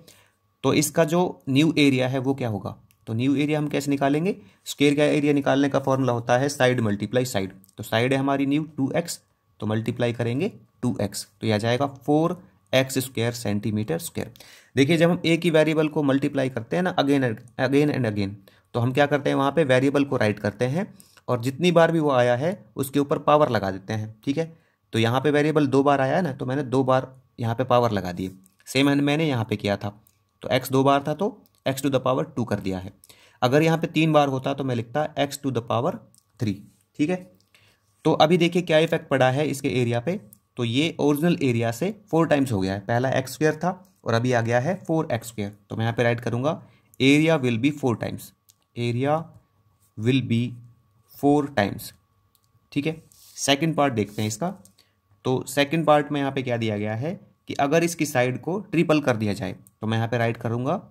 तो इसका जो न्यू एरिया है वो क्या होगा तो न्यू एरिया हम कैसे निकालेंगे स्केयर का एरिया निकालने का फॉर्मूला होता है साइड मल्टीप्लाई साइड तो साइड है हमारी न्यू टू एक्स तो मल्टीप्लाई करेंगे टू एक्स तो यह जाएगा फोर एक्स स्क्र सेंटीमीटर स्क्वेयर देखिए जब हम एक ही वेरिएबल को मल्टीप्लाई करते हैं ना अगेन अगेन एंड अगेन तो हम क्या करते हैं वहाँ पे वेरिएबल को राइट करते हैं और जितनी बार भी वो आया है उसके ऊपर पावर लगा देते हैं ठीक है तो यहाँ पे वेरिएबल दो बार आया है ना तो मैंने दो बार यहाँ पे पावर लगा दिए सेम मैंने यहाँ पे किया था तो एक्स दो बार था तो x to the power two कर दिया है अगर यहाँ पे तीन बार होता तो मैं लिखता x to the power three ठीक है तो अभी देखिए क्या इफेक्ट पड़ा है इसके एरिया पे तो ये ओरिजिनल एरिया से फोर टाइम्स हो गया है पहला एक्स स्क्वेयर था और अभी आ गया है फोर एक्स स्क्वेयर तो मैं यहाँ पे राइट करूँगा area will be four times area will be four times ठीक है सेकेंड पार्ट देखते हैं इसका तो सेकेंड पार्ट में यहाँ पे क्या दिया गया है कि अगर इसकी साइड को ट्रिपल कर दिया जाए तो मैं यहाँ पे राइट करूँगा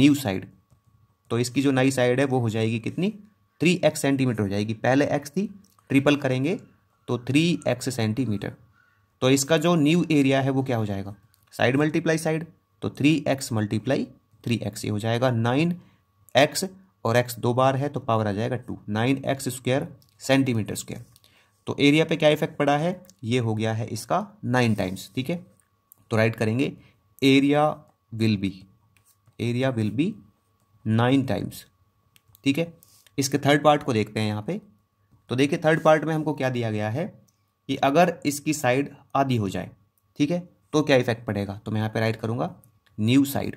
न्यू साइड तो इसकी जो नई साइड है वो हो जाएगी कितनी थ्री एक्स सेंटीमीटर हो जाएगी पहले एक्स थी ट्रिपल करेंगे तो थ्री एक्स सेंटीमीटर तो इसका जो न्यू एरिया है वो क्या हो जाएगा साइड मल्टीप्लाई साइड तो three x multiply three x ये हो जाएगा नाइन एक्स और एक्स दो बार है तो पावर आ जाएगा two nine x square centimetre square तो एरिया पे क्या इफेक्ट पड़ा है ये हो गया है इसका नाइन टाइम्स ठीक है तो राइट करेंगे area will be area will be nine times ठीक है इसके थर्ड पार्ट को देखते हैं यहाँ पे तो देखिए थर्ड पार्ट में हमको क्या दिया गया है कि अगर इसकी साइड आधी हो जाए ठीक है तो क्या इफेक्ट पड़ेगा तो मैं यहाँ पे राइट करूँगा न्यू साइड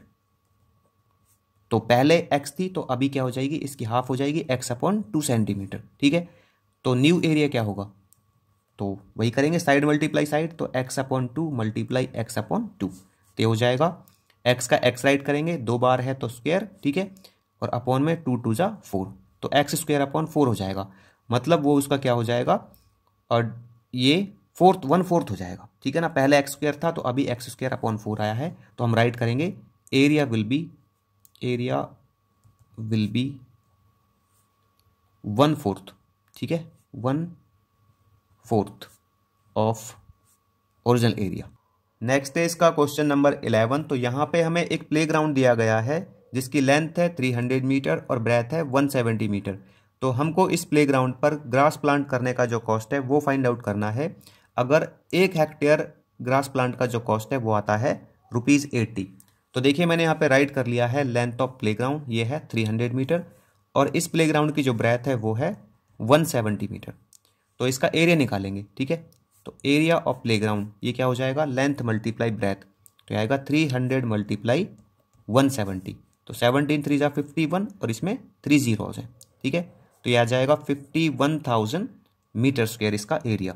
तो पहले एक्स थी तो अभी क्या हो जाएगी इसकी हाफ हो जाएगी एक्स अपॉन टू सेंटीमीटर ठीक है तो न्यू एरिया क्या होगा तो वही करेंगे साइड मल्टीप्लाई साइड तो x upon two multiply x upon two तो हो जाएगा एक्स का एक्स राइट करेंगे दो बार है तो स्क्वेयर ठीक है और अपॉन में टू टू जा फोर तो एक्स स्क्वेयर अपॉन फोर हो जाएगा मतलब वो उसका क्या हो जाएगा और ये फोर्थ वन फोर्थ हो जाएगा ठीक है ना पहले एक्स स्क्वेयर था तो अभी एक्स स्क्वेयर अपॉन फोर आया है तो हम राइट करेंगे area will be area will be one fourth ठीक है one fourth of original area next है इसका क्वेश्चन नंबर इलेवन तो यहाँ पे हमें एक प्लेग्राउंड दिया गया है जिसकी लेंथ है थ्री हंड्रेड मीटर और ब्रेथ है वन सेवेंटी मीटर तो हमको इस प्लेग्राउंड पर ग्रास प्लांट करने का जो कॉस्ट है वो फाइंड आउट करना है अगर एक हेक्टेयर ग्रास प्लांट का जो कॉस्ट है वो आता है रुपीज़ एट्टी तो देखिए मैंने यहाँ पे राइट कर लिया है लेंथ ऑफ प्लेग्राउंड ये है 300 मीटर और इस प्लेग्राउंड की जो ब्रेथ है वो है 170 मीटर तो इसका एरिया निकालेंगे ठीक है तो एरिया ऑफ प्लेग्राउंड ये क्या हो जाएगा लेंथ मल्टीप्लाई ब्रेथ तो आएगा three hundred multiply one seventy तो सेवनटीन थ्री जा फिफ्टी वन और इसमें थ्री जीरोज हैं ठीक है तो यह आ जाएगा fifty one thousand metre square इसका एरिया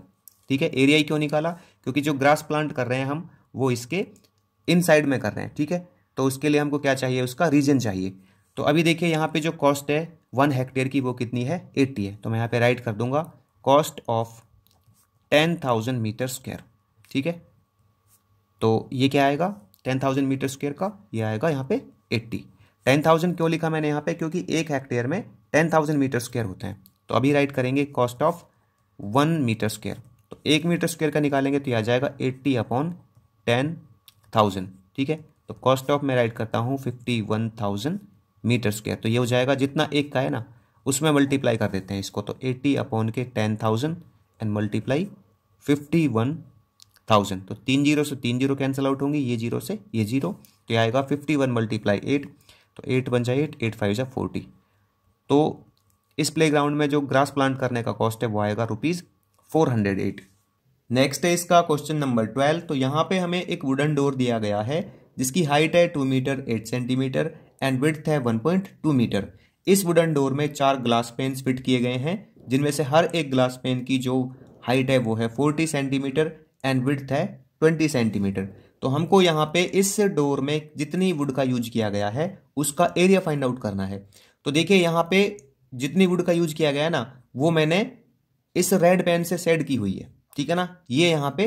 ठीक है एरिया ही क्यों निकाला क्योंकि जो ग्रास प्लांट कर रहे हैं हम वो इसके इनसाइड में कर रहे हैं ठीक है तो उसके लिए हमको क्या चाहिए उसका रीजन चाहिए तो अभी देखिए यहाँ पे जो कॉस्ट है वन हेक्टेयर की वो कितनी है एट्टी है तो मैं यहाँ पे राइट कर दूंगा cost of ten thousand metre square ठीक है तो ये क्या आएगा टेन थाउजेंड मीटर स्क्वेयर का ये आएगा यहाँ पे एट्टी टेन थाउजेंड क्यों लिखा मैंने यहाँ पे क्योंकि एक हेक्टेयर में टेन थाउजेंड मीटर स्क्वेयर होते हैं तो अभी राइट करेंगे cost of one metre square तो एक मीटर स्क्वेयर का निकालेंगे तो यह आ जाएगा एट्टी अपॉन टेन थाउजेंड ठीक है तो कॉस्ट ऑफ मैं राइट करता हूँ fifty one thousand metre square तो ये हो जाएगा जितना एक का है ना उसमें मल्टीप्लाई कर देते हैं इसको तो एटी अपॉन के ten thousand and multiply fifty one thousand तो तीन जीरो से तीन जीरो कैंसिल आउट होंगी ये जीरो से ये जीरो तो ये आएगा फिफ्टी वन मल्टीप्लाई एट तो एट वन जाए एट एट फाइव जाए फोर्टी तो इस प्लेग्राउंड में जो ग्रास प्लांट करने का कॉस्ट है वो आएगा rupees four hundred eight next है इसका क्वेश्चन नंबर ट्वेल्व तो यहाँ पे हमें एक वुडन डोर दिया गया है जिसकी हाइट है two metre eight centimetre and width है वन पॉइंट टू मीटर इस वुडन डोर में चार ग्लास पेन फिट किए गए हैं जिनमें से हर एक ग्लास पेन की जो हाइट है वो है फोर्टी सेंटीमीटर एंड विड्थ है ट्वेंटी सेंटीमीटर तो हमको यहाँ पे इस डोर में जितनी वुड का यूज किया गया है उसका एरिया फाइंड आउट करना है तो देखिए यहाँ पे जितनी वुड का यूज किया गया ना वो मैंने इस रेड पेन से सेड की हुई है ठीक है ना ये यहाँ पे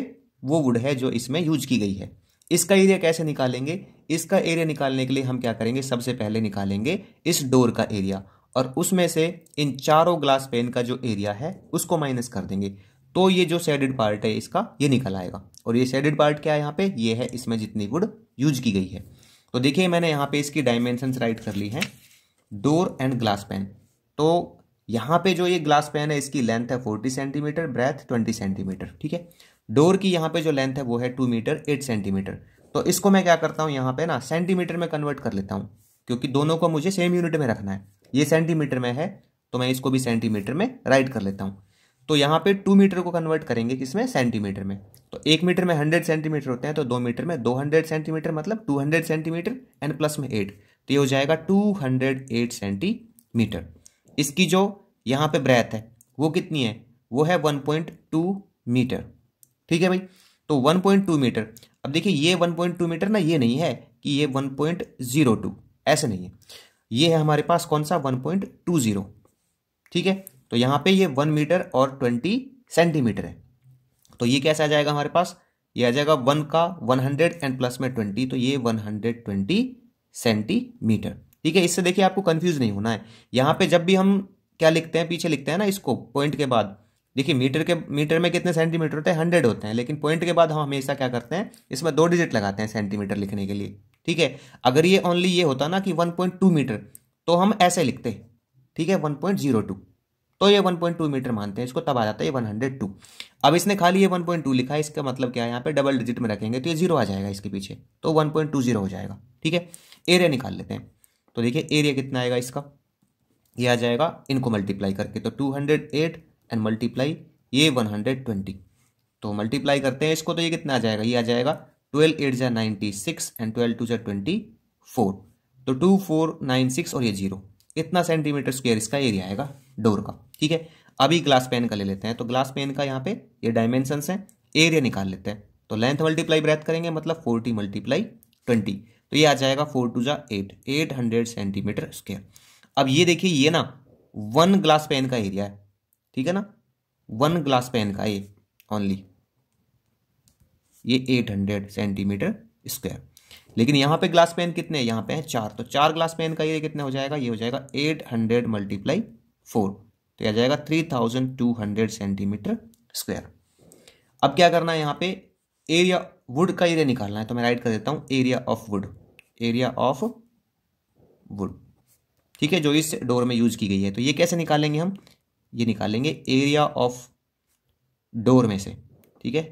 वो वुड है जो इसमें यूज की गई है इसका एरिया कैसे निकालेंगे इसका एरिया निकालने के लिए हम क्या करेंगे सबसे पहले निकालेंगे इस डोर का एरिया और उसमें से इन चारों ग्लास पेन का जो एरिया है उसको माइनस कर देंगे तो ये जो सेडेड पार्ट है इसका ये निकल आएगा और ये सेडेड पार्ट क्या है यहाँ पे ये है इसमें जितनी वुड यूज की गई है तो देखिए मैंने यहाँ पे इसकी डायमेंशंस राइट कर ली हैं डोर एंड ग्लास पेन तो यहाँ पे जो ये ग्लास पेन है इसकी लेंथ है forty centimetre breadth twenty centimetre ठीक है डोर की यहाँ पे जो लेंथ है वो है टू मीटर एट सेंटीमीटर तो इसको मैं क्या करता हूँ यहाँ पे ना सेंटीमीटर में कन्वर्ट कर लेता हूँ क्योंकि दोनों को मुझे सेम यूनिट में रखना है ये सेंटीमीटर में है तो मैं इसको भी सेंटीमीटर में राइट कर लेता हूँ तो यहाँ पे टू मीटर को कन्वर्ट करेंगे किसमें सेंटीमीटर में तो एक मीटर में हंड्रेड सेंटीमीटर होते हैं तो दो मीटर में दो हंड्रेड सेंटीमीटर मतलब two hundred centimetre and plus में एट तो ये हो जाएगा टू हंड्रेड एट सेंटीमीटर इसकी जो यहाँ पे ब्रेथ है वो कितनी है वो है वन पॉइंट टू मीटर ठीक है भाई तो वन पॉइंट टू मीटर अब देखिए ये वन पॉइंट टू मीटर ना ये नहीं है कि ये वन पॉइंट जीरो टू ऐसे नहीं है ये है हमारे पास कौन सा वन पॉइंट टू जीरो ठीक है तो यहाँ पे ये वन मीटर और ट्वेंटी सेंटीमीटर है तो ये कैसे आ जाएगा हमारे पास ये आ जाएगा वन का वन हंड्रेड एंड प्लस में ट्वेंटी तो ये वन हंड्रेड ट्वेंटी सेंटीमीटर ठीक है इससे देखिए आपको कन्फ्यूज नहीं होना है यहाँ पे जब भी हम क्या लिखते हैं पीछे लिखते हैं ना इसको पॉइंट के बाद देखिए मीटर के मीटर में कितने सेंटीमीटर होते हैं हंड्रेड होते हैं लेकिन पॉइंट के बाद हम हमेशा क्या करते हैं इसमें दो डिजिट लगाते हैं सेंटीमीटर लिखने के लिए ठीक है अगर ये ओनली ये होता ना कि वन पॉइंट टू मीटर तो हम ऐसे लिखते ठीक है वन पॉइंट जीरो टू तो ये वन पॉइंट टू मीटर मानते हैं इसको तब आ जाता है ये वन हंड्रेड टू अब इसने खाली ये वन पॉइंट टू लिखा है इसका मतलब क्या है यहाँ पे डबल डिजिट में रखेंगे तो ये जीरो आ जाएगा इसके पीछे तो वन पॉइंट टू जीरो हो जाएगा ठीक है एरिया निकाल लेते हैं तो देखिए एरिया कितना आएगा इसका ये आ जाएगा इनको मल्टीप्लाई करके तो two hundred eight and multiply ये वन हंड्रेड ट्वेंटी तो मल्टीप्लाई करते हैं इसको तो ये कितना आ जाएगा ये आ जाएगा ट्वेल्व एट जै ninety six and twelve two जै ट्वेंटी फोर तो टू फोर नाइन सिक्स और ये जीरो इतना सेंटीमीटर स्क्वेयर इसका एरिया आएगा डोर का ठीक है अभी ग्लास पेन का ले लेते हैं तो ग्लास पेन का यहाँ पे ये डायमेंशन है एरिया निकाल लेते हैं तो लेंथ मल्टीप्लाई ब्रेथ करेंगे मतलब फोर्टी मल्टीप्लाई ट्वेंटी तो ये आ जाएगा फोर टू जा eight eight hundred centimetre square अब ये देखिए ये ना वन ग्लास पेन का एरिया है ठीक है ना वन ग्लास पेन का ये ओनली ये एट हंड्रेड सेंटीमीटर स्क्वायर लेकिन यहाँ पे ग्लास पेन कितने हैं यहाँ पे है चार तो चार ग्लास पेन का ये कितने हो जाएगा ये हो जाएगा एट हंड्रेड मल्टीप्लाई फोर तो यह आ जाएगा three thousand two hundred centimetre square अब क्या करना है यहाँ पे एरिया वुड का एरिया निकालना है तो मैं राइट कर देता हूँ area of wood area of wood ठीक है जो इस डोर में यूज की गई है तो ये कैसे निकालेंगे हम ये निकालेंगे एरिया ऑफ डोर में से ठीक है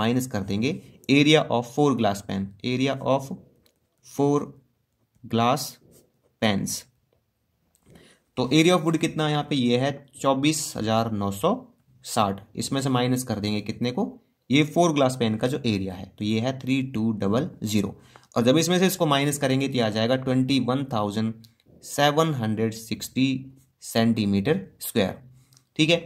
माइनस कर देंगे area of four glass pane area of four glass panes तो एरिया ऑफ वुड कितना यहाँ पे ये है चौबीस हजार नौ सौ साठ इसमें से माइनस कर देंगे कितने को ये फोर ग्लास पेन का जो एरिया है तो ये है थ्री टू डबल जीरो और जब इसमें से इसको माइनस करेंगे तो आ जाएगा twenty one thousand seven hundred sixty centimetre square ठीक है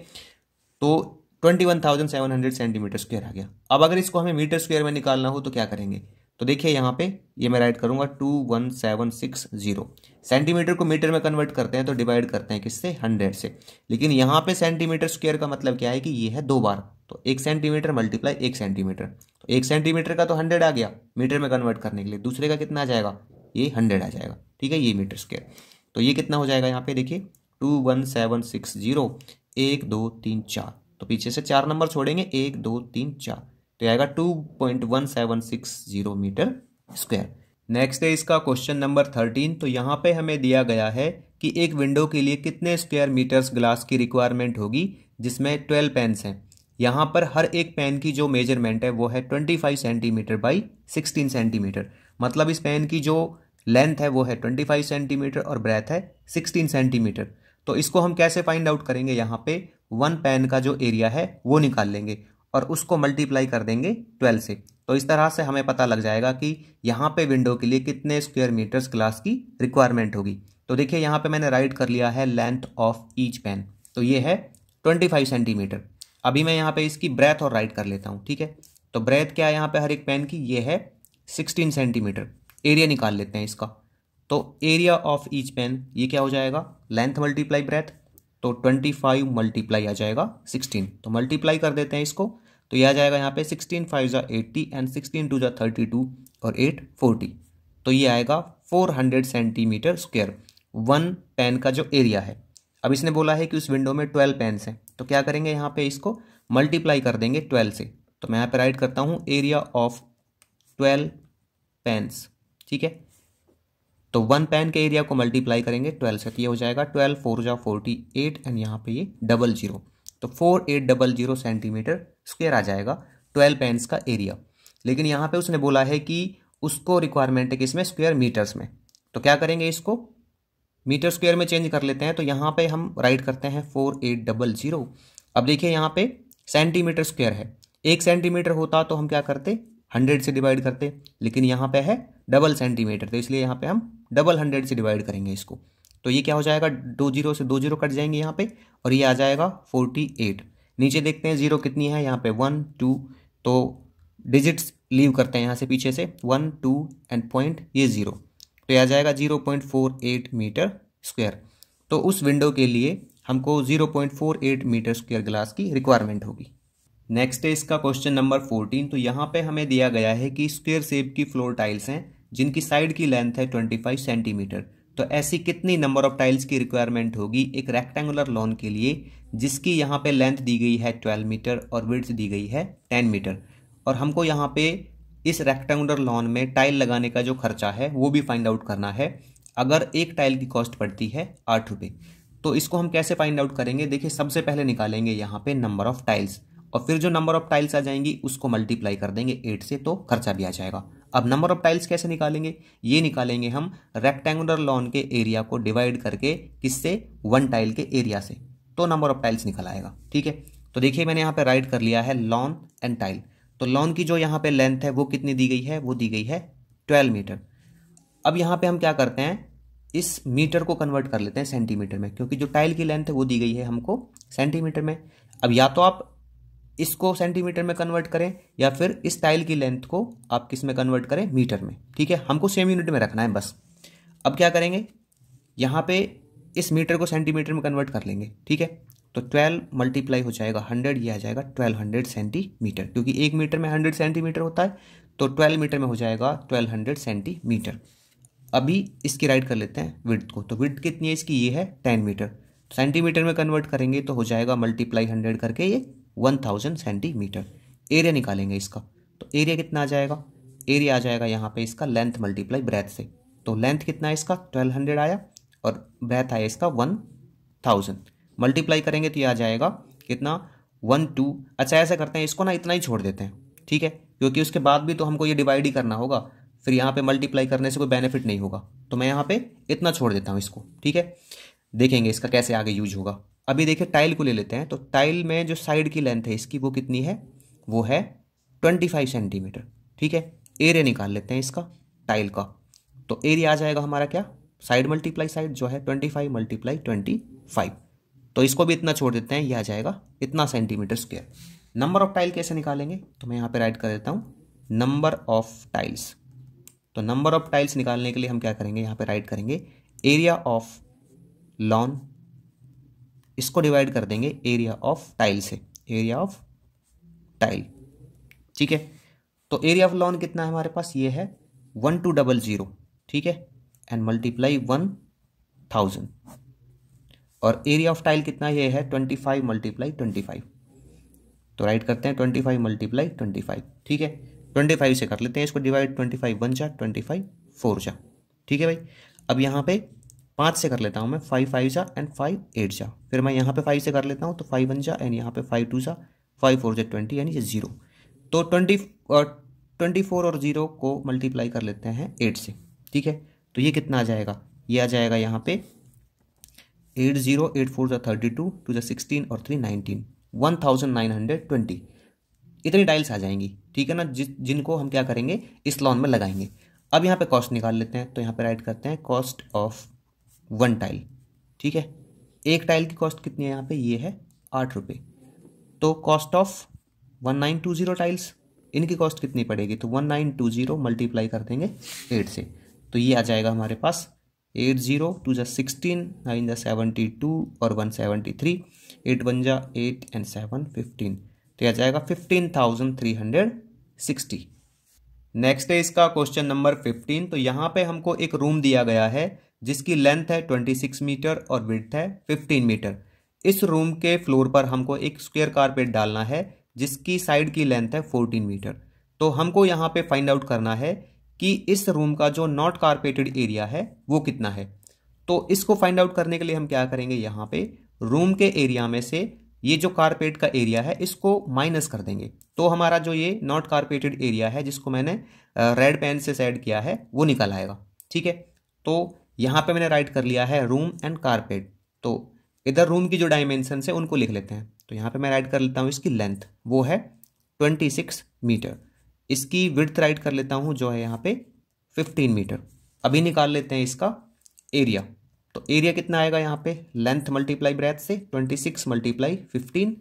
तो twenty one thousand seven hundred centimetre square आ गया अब अगर इसको हमें मीटर स्क्वायर में निकालना हो तो क्या करेंगे तो देखिए यहाँ पे ये मैं राइट करूँगा two one seven six zero centimetre को मीटर में कन्वर्ट करते हैं तो डिवाइड करते हैं किससे हंड्रेड से लेकिन यहाँ पे सेंटीमीटर स्क्वायर का मतलब क्या है कि ये है दो बार तो एक सेंटीमीटर मल्टीप्लाई एक सेंटीमीटर तो एक सेंटीमीटर का तो हंड्रेड आ गया मीटर में कन्वर्ट करने के लिए दूसरे का कितना आ जाएगा ये हंड्रेड आ जाएगा ठीक है ये मीटर स्क्वायर तो ये कितना हो जाएगा यहाँ पे देखिए two one seven six zero एक दो तीन चार तो पीछे से चार नंबर छोड़ेंगे एक दो तीन चार तो आएगा two point one seven six zero metre square next है इसका क्वेश्चन नंबर थर्टीन तो यहाँ पे हमें दिया गया है कि एक विंडो के लिए कितने स्क्वायर मीटर्स ग्लास की रिक्वायरमेंट होगी जिसमें ट्वेल्व पेन्स हैं यहाँ पर हर एक पेन की जो मेजरमेंट है वो है twenty five centimetre by sixteen centimetre मतलब इस पेन की जो लेंथ है वो है ट्वेंटी फाइव सेंटीमीटर और ब्रेथ है सिक्सटीन सेंटीमीटर तो इसको हम कैसे फाइंड आउट करेंगे यहाँ पे वन पेन का जो एरिया है वो निकाल लेंगे और उसको मल्टीप्लाई कर देंगे ट्वेल्व से तो इस तरह से हमें पता लग जाएगा कि यहाँ पे विंडो के लिए कितने स्क्वायर मीटर्स क्लास की रिक्वायरमेंट होगी तो देखिए यहाँ पे मैंने राइट कर लिया है लेंथ ऑफ ईच पेन तो ये है ट्वेंटी फाइव सेंटीमीटर अभी मैं यहाँ पे इसकी ब्रेथ और राइट कर लेता हूँ ठीक है तो ब्रेथ क्या है यहाँ पे हर एक पेन की ये है सिक्सटीन सेंटीमीटर एरिया निकाल लेते हैं इसका तो एरिया ऑफ ईच पेन ये क्या हो जाएगा लेंथ मल्टीप्लाई ब्रेथ तो ट्वेंटी फाइव मल्टीप्लाई आ जाएगा सिक्सटीन तो मल्टीप्लाई कर देते हैं इसको तो यह आ जाएगा यहाँ पे सिक्सटीन फाइव जो एट्टी एंड सिक्सटीन टू जो थर्टी टू और एट फोर्टी तो ये आएगा four hundred centimetre square one pane का जो एरिया है अब इसने बोला है कि उस विंडो में ट्वेल्व पेन्स हैं तो क्या करेंगे यहाँ पे इसको मल्टीप्लाई कर देंगे ट्वेल्व से तो मैं यहाँ पे राइट करता हूँ एरिया ऑफ ट्वेल्व पेन्स ठीक है तो वन पैन के एरिया को मल्टीप्लाई करेंगे ट्वेल्व से तो ये हो जाएगा ट्वेल्व फोर जा फोर्टी एट एंड यहाँ पे ये डबल जीरो तो four eight double zero centimetre square आ जाएगा ट्वेल्व पैंस का एरिया लेकिन यहाँ पे उसने बोला है कि उसको रिक्वायरमेंट है कि इसमें मीटर्स में तो क्या करेंगे इसको मीटर स्क्वेयर में चेंज कर लेते हैं तो यहाँ पे हम राइट करते हैं फोर एट डबल जीरो अब देखिए यहाँ पे सेंटीमीटर स्क्वेयर है एक सेंटीमीटर होता तो हम क्या करते हंड्रेड से डिवाइड करते लेकिन यहाँ पे है डबल सेंटीमीटर तो इसलिए यहाँ पे हम डबल हंड्रेड से डिवाइड करेंगे इसको तो ये क्या हो जाएगा दो जीरो से दो जीरो कट जाएंगे यहाँ पे और ये आ जाएगा फोर्टी एट नीचे देखते हैं जीरो कितनी है यहाँ पे वन टू तो डिजिट्स लीव करते हैं यहाँ से पीछे से वन टू एंड पॉइंट ये ज़ीरो तो ये आ जाएगा zero point four eight metre square तो उस विंडो के लिए हमको zero point four eight metre square glass की रिक्वायरमेंट होगी नेक्स्ट है इसका क्वेश्चन नंबर फोर्टीन तो यहाँ पे हमें दिया गया है कि स्क्वेयर शेप की फ्लोर टाइल्स हैं जिनकी साइड की लेंथ है ट्वेंटी फाइव सेंटीमीटर तो ऐसी कितनी नंबर ऑफ टाइल्स की रिक्वायरमेंट होगी एक रेक्टेंगुलर लॉन के लिए जिसकी यहाँ पे लेंथ दी गई है ट्वेल्व मीटर और विड्थ दी गई है टेन मीटर और हमको यहाँ पे इस रेक्टेंगुलर लॉन में टाइल लगाने का जो खर्चा है वो भी फाइंड आउट करना है अगर एक टाइल की कॉस्ट पड़ती है आठ रुपये तो इसको हम कैसे फाइंड आउट करेंगे देखिए सबसे पहले निकालेंगे यहाँ पे नंबर ऑफ टाइल्स और फिर जो नंबर ऑफ टाइल्स आ जाएंगी उसको मल्टीप्लाई कर देंगे एट से तो खर्चा भी आ जाएगा अब नंबर ऑफ टाइल्स कैसे निकालेंगे ये निकालेंगे हम रेक्टेंगुलर लॉन के एरिया को डिवाइड करके किससे वन टाइल के एरिया से तो नंबर ऑफ टाइल्स निकल आएगा ठीक है तो देखिए मैंने यहाँ पे राइट कर लिया है लॉन एंड टाइल तो लॉन की जो यहाँ पे लेंथ है वो कितनी दी गई है वो दी गई है ट्वेल्व मीटर अब यहाँ पे हम क्या करते हैं इस मीटर को कन्वर्ट कर लेते हैं सेंटीमीटर में क्योंकि जो टाइल की लेंथ है वो दी गई है हमको सेंटीमीटर में अब या तो आप इसको सेंटीमीटर में कन्वर्ट करें या फिर इस टाइल की लेंथ को आप किस में कन्वर्ट करें मीटर में ठीक है हमको सेम यूनिट में रखना है बस अब क्या करेंगे यहाँ पे इस मीटर को सेंटीमीटर में कन्वर्ट कर लेंगे ठीक है तो ट्वेल्व मल्टीप्लाई हो जाएगा हंड्रेड ये आ जाएगा ट्वेल्व हंड्रेड सेंटीमीटर क्योंकि एक मीटर में हंड्रेड सेंटीमीटर होता है तो ट्वेल्व मीटर में हो जाएगा ट्वेल्व हंड्रेड सेंटीमीटर अभी इसकी राइट कर लेते हैं विड्थ को तो विड्थ कितनी है इसकी ये है टेन मीटर सेंटीमीटर में कन्वर्ट करेंगे तो हो जाएगा मल्टीप्लाई हंड्रेड करके ये वन थाउजेंड सेंटीमीटर एरिया निकालेंगे इसका तो एरिया कितना आ जाएगा एरिया आ जाएगा यहाँ पे इसका लेंथ मल्टीप्लाई ब्रेथ से तो लेंथ कितना है इसका ट्वेल्व हंड्रेड आया और ब्रेथ आया इसका वन थाउजेंड मल्टीप्लाई करेंगे तो ये आ जाएगा कितना वन टू अच्छा ऐसा करते हैं इसको ना इतना ही छोड़ देते हैं ठीक है क्योंकि उसके बाद भी तो हमको ये डिवाइड ही करना होगा फिर यहाँ पे मल्टीप्लाई करने से कोई बेनिफिट नहीं होगा तो मैं यहाँ पे इतना छोड़ देता हूँ इसको ठीक है देखेंगे इसका कैसे आगे यूज होगा अभी देखिए टाइल को ले लेते हैं तो टाइल में जो साइड की लेंथ है इसकी वो कितनी है वो है ट्वेंटी फाइव सेंटीमीटर ठीक है एरिया निकाल लेते हैं इसका टाइल का तो एरिया आ जाएगा हमारा क्या साइड मल्टीप्लाई साइड जो है twenty five multiply twenty five तो इसको भी इतना छोड़ देते हैं ये आ जाएगा इतना centimetre square number of tile कैसे निकालेंगे तो मैं यहाँ पर राइट कर देता हूँ नंबर ऑफ टाइल्स तो नंबर ऑफ टाइल्स निकालने के लिए हम क्या करेंगे यहाँ पर राइट करेंगे एरिया ऑफ लॉन इसको डिवाइड कर देंगे एरिया ऑफ टाइल से एरिया ऑफ टाइल ठीक है तो एरिया ऑफ लॉन कितना है हमारे पास ये है वन टू डबल ज़ीरो ठीक है एंड मल्टीप्लाई वन थाउजेंड और एरिया ऑफ टाइल कितना ये है twenty five multiply twenty five तो राइट करते हैं twenty five multiply twenty five ठीक है ट्वेंटी फाइव से कर लेते हैं इसको डिवाइड ट्वेंटी फाइव वन जा ट्वेंटी फाइव फोर जा ठीक है भाई अब यहाँ पे पाँच से कर लेता हूँ मैं फाइव फाइव जा एंड फाइव एट जा फिर मैं यहाँ पे फाइव से कर लेता हूँ तो फाइव वन जा एंड यहाँ पे फाइव टू जा फाइव फोर जा ट्वेंटी यानी ये जीरो तो ट्वेंटी ट्वेंटी फोर और जीरो को मल्टीप्लाई कर लेते हैं एट से ठीक है तो ये कितना आ जाएगा ये आ जाएगा यहाँ पे एट जीरो एट फोर जा थर्टी टू टू जा सिक्सटीन और three nineteen one thousand nine hundred twenty इतनी डाइल्स आ जाएंगी ठीक है ना जिस जिनको हम क्या करेंगे इस लॉन में लगाएंगे अब यहाँ पे कॉस्ट निकाल लेते हैं तो यहाँ पे राइट करते हैं कॉस्ट ऑफ वन टाइल ठीक है एक टाइल की कॉस्ट कितनी है यहाँ पे ये है आठ रुपये तो cost of one nine two zero tiles इनकी कॉस्ट कितनी पड़ेगी तो one nine two zero multiply कर देंगे एट से तो ये आ जाएगा हमारे पास एट ज़ीरो टू जै सिक्सटीन नाइन जै सेवेंटी टू और one seventy three eight one ज़ा एट एंड सेवन फिफ्टीन तो यह आ जाएगा fifteen thousand three hundred sixty next है इसका क्वेश्चन नंबर फिफ्टीन तो यहाँ पे हमको एक रूम दिया गया है जिसकी लेंथ है ट्वेंटी सिक्स मीटर और विड्थ है फिफ्टीन मीटर इस रूम के फ्लोर पर हमको एक स्क्वेयर कारपेट डालना है जिसकी साइड की लेंथ है फोर्टीन मीटर तो हमको यहाँ पे फाइंड आउट करना है कि इस रूम का जो नॉट कारपेटेड एरिया है वो कितना है तो इसको फाइंड आउट करने के लिए हम क्या करेंगे यहाँ पे रूम के एरिया में से ये जो कारपेट का एरिया है इसको माइनस कर देंगे तो हमारा जो ये नॉट कारपेटेड एरिया है जिसको मैंने रेड पेन से सेड किया है वो निकल आएगा ठीक है तो यहाँ पे मैंने राइट कर लिया है रूम एंड कारपेट तो इधर रूम की जो डायमेंशन है उनको लिख लेते हैं तो यहाँ पे मैं राइट कर लेता हूँ इसकी लेंथ वो है ट्वेंटी सिक्स मीटर इसकी विड्थ राइट कर लेता हूँ जो है यहाँ पे फिफ्टीन मीटर अभी निकाल लेते हैं इसका एरिया तो एरिया कितना आएगा यहाँ पे लेंथ मल्टीप्लाई ब्रेथ से ट्वेंटी सिक्स मल्टीप्लाई फिफ्टीन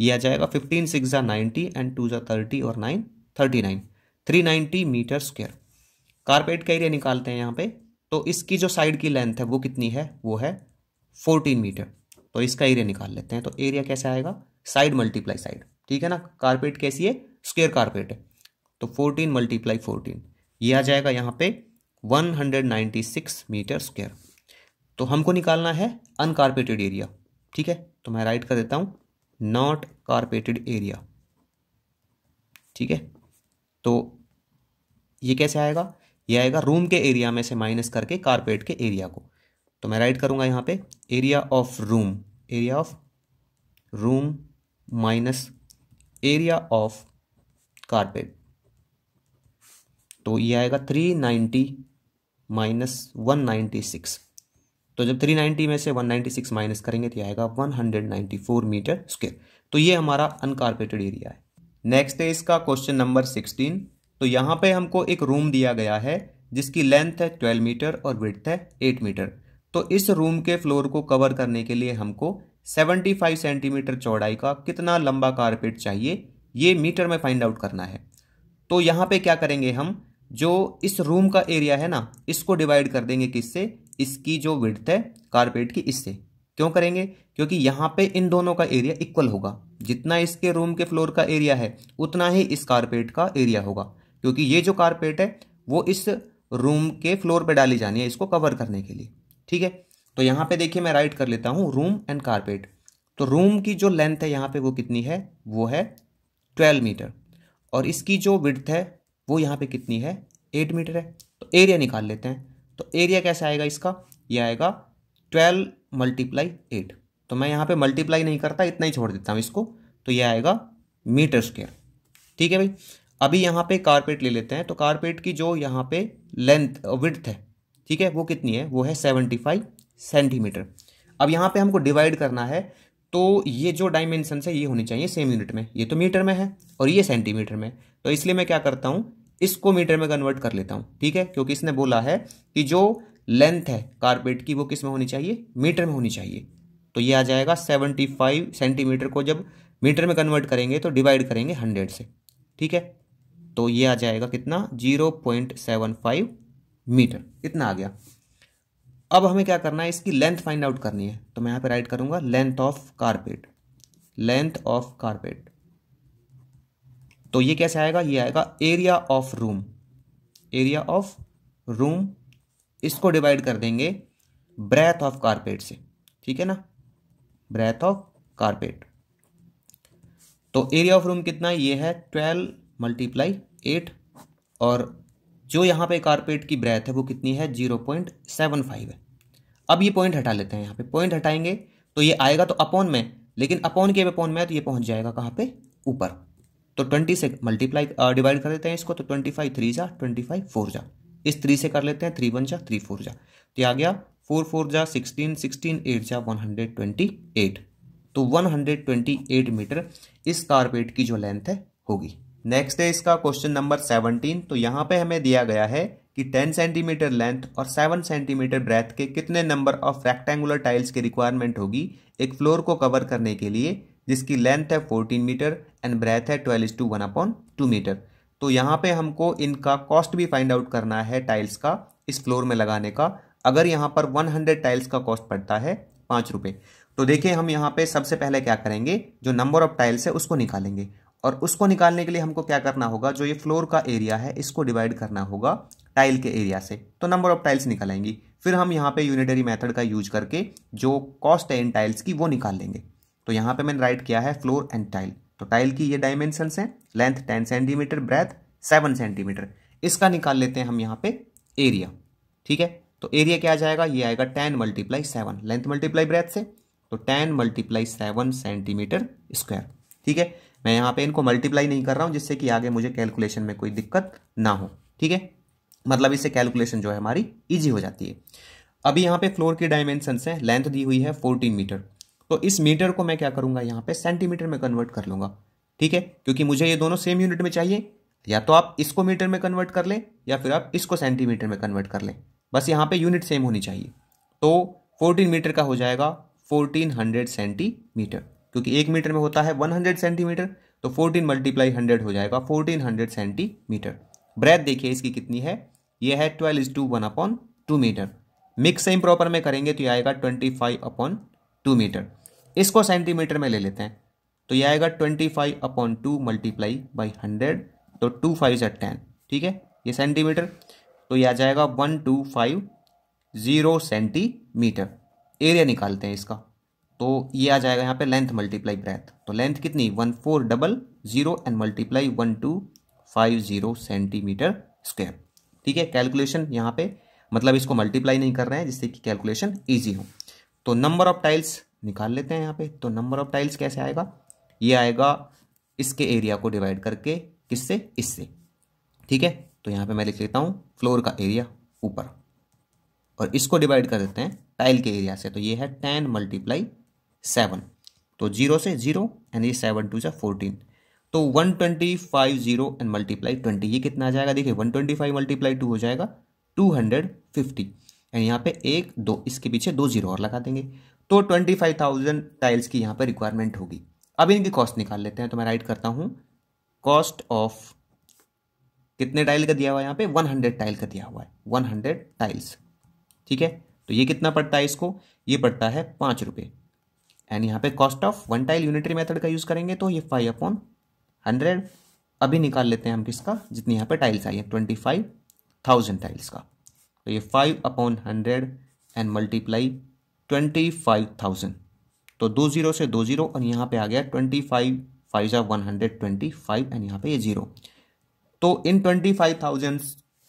ये आ जाएगा फिफ्टीन सिक्स ज़ा नाइन्टी एंड टू ज़ा थर्टी और nine thirty nine three ninety metre square carpet का एरिया निकालते हैं यहाँ पे तो इसकी जो साइड की लेंथ है वो कितनी है वो है फोर्टीन मीटर तो इसका एरिया निकाल लेते हैं तो एरिया कैसे आएगा साइड मल्टीप्लाई साइड ठीक है ना कारपेट कैसी है स्क्वेयर कारपेट है तो फोर्टीन मल्टीप्लाई फोर्टीन ये आ जाएगा यहाँ पे one hundred ninety six metre square तो हमको निकालना है अनकारपेटेड एरिया ठीक है तो मैं राइट कर देता हूँ नॉट कारपेटेड एरिया ठीक है तो ये कैसे आएगा ये आएगा रूम के एरिया में से माइनस करके कारपेट के एरिया को तो मैं राइट करूंगा यहाँ पे area of room area of room minus area of carpet तो ये आएगा three ninety minus one ninety six तो जब थ्री नाइन्टी में से वन नाइन्टी सिक्स माइनस करेंगे तो आएगा one hundred ninety four metre square तो ये हमारा अनकारपेटेड एरिया है नेक्स्ट है इसका क्वेश्चन नंबर सिक्सटीन तो यहाँ पे हमको एक रूम दिया गया है जिसकी लेंथ है ट्वेल्व मीटर और विथ है एट मीटर तो इस रूम के फ्लोर को कवर करने के लिए हमको सेवेंटी फाइव सेंटीमीटर चौड़ाई का कितना लंबा कारपेट चाहिए ये मीटर में फाइंड आउट करना है तो यहाँ पे क्या करेंगे हम जो इस रूम का एरिया है ना इसको डिवाइड कर देंगे किससे इसकी जो विड्थ है कारपेट की इससे क्यों करेंगे क्योंकि यहाँ पे इन दोनों का एरिया इक्वल होगा जितना इसके रूम के फ्लोर का एरिया है उतना ही इस कारपेट का एरिया होगा क्योंकि ये जो कारपेट है वो इस रूम के फ्लोर पे डाली जानी है इसको कवर करने के लिए ठीक है तो यहाँ पे देखिए मैं राइट कर लेता हूँ रूम एंड कारपेट तो रूम की जो लेंथ है यहाँ पे वो कितनी है वो है ट्वेल्व मीटर और इसकी जो विड्थ है वो यहाँ पे कितनी है एट मीटर है तो एरिया निकाल लेते हैं तो एरिया कैसे आएगा इसका ये आएगा ट्वेल्व मल्टीप्लाई एट तो मैं यहाँ पे मल्टीप्लाई नहीं करता इतना ही छोड़ देता हूँ इसको तो ये आएगा मीटर स्क्वेयर ठीक है भाई अभी यहाँ पे कारपेट ले लेते हैं तो कारपेट की जो यहाँ पे लेंथ विड्थ uh, है ठीक है वो कितनी है वो है सेवेंटी फाइव सेंटीमीटर अब यहाँ पे हमको डिवाइड करना है तो ये जो डायमेंशन है ये होनी चाहिए सेम यूनिट में ये तो मीटर में है और ये सेंटीमीटर में तो इसलिए मैं क्या करता हूँ इसको मीटर में कन्वर्ट कर लेता हूँ ठीक है क्योंकि इसने बोला है कि जो लेंथ है कारपेट की वो किस में होनी चाहिए मीटर में होनी चाहिए तो ये आ जाएगा सेवेंटी फाइव सेंटीमीटर को जब मीटर में कन्वर्ट करेंगे तो डिवाइड करेंगे हंड्रेड से ठीक है तो ये आ जाएगा कितना zero point seven five metre इतना आ गया अब हमें क्या करना है इसकी लेंथ फाइंड आउट करनी है तो मैं यहाँ पे राइट करूंगा length of carpet length of carpet तो ये कैसे आएगा ये आएगा area of room area of room इसको डिवाइड कर देंगे ब्रेथ ऑफ कारपेट से ठीक है ना ब्रेथ ऑफ कारपेट तो एरिया ऑफ रूम कितना ये है ट्वेल्व मल्टीप्लाई एट और जो यहाँ पे कारपेट की ब्रेथ है वो कितनी है जीरो पॉइंट सेवन फाइव है अब ये पॉइंट हटा लेते हैं यहाँ पे पॉइंट हटाएंगे तो ये आएगा तो अपॉन में लेकिन अपॉन के अपॉन में है तो ये पहुँच जाएगा कहाँ पे ऊपर तो ट्वेंटी से मल्टीप्लाई डिवाइड कर देते हैं इसको तो ट्वेंटी फाइव थ्री जा ट्वेंटी फाइव फोर जा इस थ्री से कर लेते हैं थ्री वन जा थ्री फोर जा तो आ गया फोर फोर जा सिक्सटीन सिक्सटीन एट जा वन हंड्रेड ट्वेंटी एट तो one hundred twenty eight metre इस कारपेट की जो लेंथ है होगी नेक्स्ट है इसका क्वेश्चन नंबर सेवनटीन तो यहाँ पे हमें दिया गया है कि 10 सेंटीमीटर लेंथ और 7 सेंटीमीटर ब्रेथ के कितने नंबर ऑफ रेक्टेंगुलर टाइल्स की रिक्वायरमेंट होगी एक फ्लोर को कवर करने के लिए जिसकी लेंथ है 14 मीटर एंड ब्रेथ है twelve two one upon two metre तो यहाँ पे हमको इनका कॉस्ट भी फाइंड आउट करना है टाइल्स का इस फ्लोर में लगाने का अगर यहाँ पर 100 टाइल्स का कॉस्ट पड़ता है पाँच रुपये तो देखिए हम यहाँ पे सबसे पहले क्या करेंगे जो नंबर ऑफ टाइल्स है उसको निकालेंगे और उसको निकालने के लिए हमको क्या करना होगा जो ये फ्लोर का एरिया है इसको डिवाइड करना होगा टाइल के एरिया से तो नंबर ऑफ टाइल्स निकालेंगी फिर हम यहाँ पे यूनिटरी मेथड का यूज करके जो कॉस्ट है इन टाइल्स की वो निकाल लेंगे तो यहाँ पे मैंने राइट किया है फ्लोर एंड टाइल तो टाइल की ये डायमेंशन हैं length ten centimetre breadth seven centimetre इसका निकाल लेते हैं हम यहाँ पे एरिया ठीक है तो एरिया क्या आ जाएगा ये आएगा ten multiply seven length multiply breadth से तो ten multiply seven centimetre square ठीक है मैं यहाँ पे इनको मल्टीप्लाई नहीं कर रहा हूँ जिससे कि आगे मुझे कैलकुलेशन में कोई दिक्कत ना हो ठीक है मतलब इससे कैलकुलेशन जो है हमारी ईजी हो जाती है अभी यहाँ पे फ्लोर की डायमेंशन है लेंथ दी हुई है फोर्टीन मीटर तो इस मीटर को मैं क्या करूँगा यहाँ पे सेंटीमीटर में कन्वर्ट कर लूंगा ठीक है क्योंकि मुझे ये दोनों सेम यूनिट में चाहिए या तो आप इसको मीटर में कन्वर्ट कर लें या फिर आप इसको सेंटीमीटर में कन्वर्ट कर लें बस यहाँ पे यूनिट सेम होनी चाहिए तो 14 मीटर का हो जाएगा 1400 सेंटीमीटर क्योंकि एक मीटर में होता है वन हंड्रेड सेंटीमीटर तो फोर्टीन मल्टीप्लाई हंड्रेड हो जाएगा फोर्टीन हंड्रेड सेंटीमीटर ब्रेथ देखिए इसकी कितनी है ये है twelve is two one upon two metre mix सेम प्रॉपर में करेंगे तो ये आएगा twenty five upon two metre इसको सेंटीमीटर में ले लेते हैं तो ये आएगा twenty five upon two multiply by hundred तो टू फाइव ज़ा टेन ठीक है ये सेंटीमीटर तो ये आ जाएगा one two five zero centimetre area निकालते हैं इसका तो ये आ जाएगा यहाँ पे लेंथ मल्टीप्लाई ब्रेथ तो लेंथ कितनी one four double zero and multiply one two five zero centimetre square ठीक है कैलकुलेशन यहाँ पे मतलब इसको मल्टीप्लाई नहीं कर रहे हैं जिससे कि कैलकुलेशन ईजी हो तो नंबर ऑफ टाइल्स निकाल लेते हैं यहाँ पे तो नंबर ऑफ टाइल्स कैसे आएगा ये आएगा इसके एरिया को डिवाइड करके किससे इससे ठीक है तो यहाँ पे मैं लिख लेता हूँ फ्लोर का एरिया ऊपर और इसको डिवाइड कर देते हैं टाइल के एरिया से तो ये है टेन मल्टीप्लाई सेवन तो जीरो से जीरो एंड ये सेवन टू से फोर्टीन तो one twenty five zero and multiply twenty ये कितना आ जाएगा देखिए one twenty five multiply two हो जाएगा टू हंड्रेड फिफ्टी एंड यहाँ पे एक दो इसके पीछे दो जीरो और लगा देंगे तो ट्वेंटी फाइव थाउजेंड टाइल्स की यहाँ पर रिक्वायरमेंट होगी अब इनकी कॉस्ट निकाल लेते हैं तो मैं राइट करता हूँ कॉस्ट ऑफ कितने टाइल का दिया हुआ है यहाँ पे वन हंड्रेड टाइल का दिया हुआ है वन हंड्रेड टाइल्स ठीक है तो ये कितना पड़ता है इसको ये पड़ता है पाँच रुपये एंड यहाँ पे cost of one tile unitary method का यूज़ करेंगे तो ये फाइव अपॉन हंड्रेड अभी निकाल लेते हैं हम किसका जितनी यहाँ पे टाइल्स आई है ट्वेंटी फाइव थाउजेंड टाइल्स का तो ये five upon hundred and multiply twenty five thousand तो दो जीरो से दो जीरो और यहाँ पे आ गया ट्वेंटी फाइव फाइव या one hundred twenty five and यहाँ पे ये जीरो तो इन ट्वेंटी फाइव थाउजेंड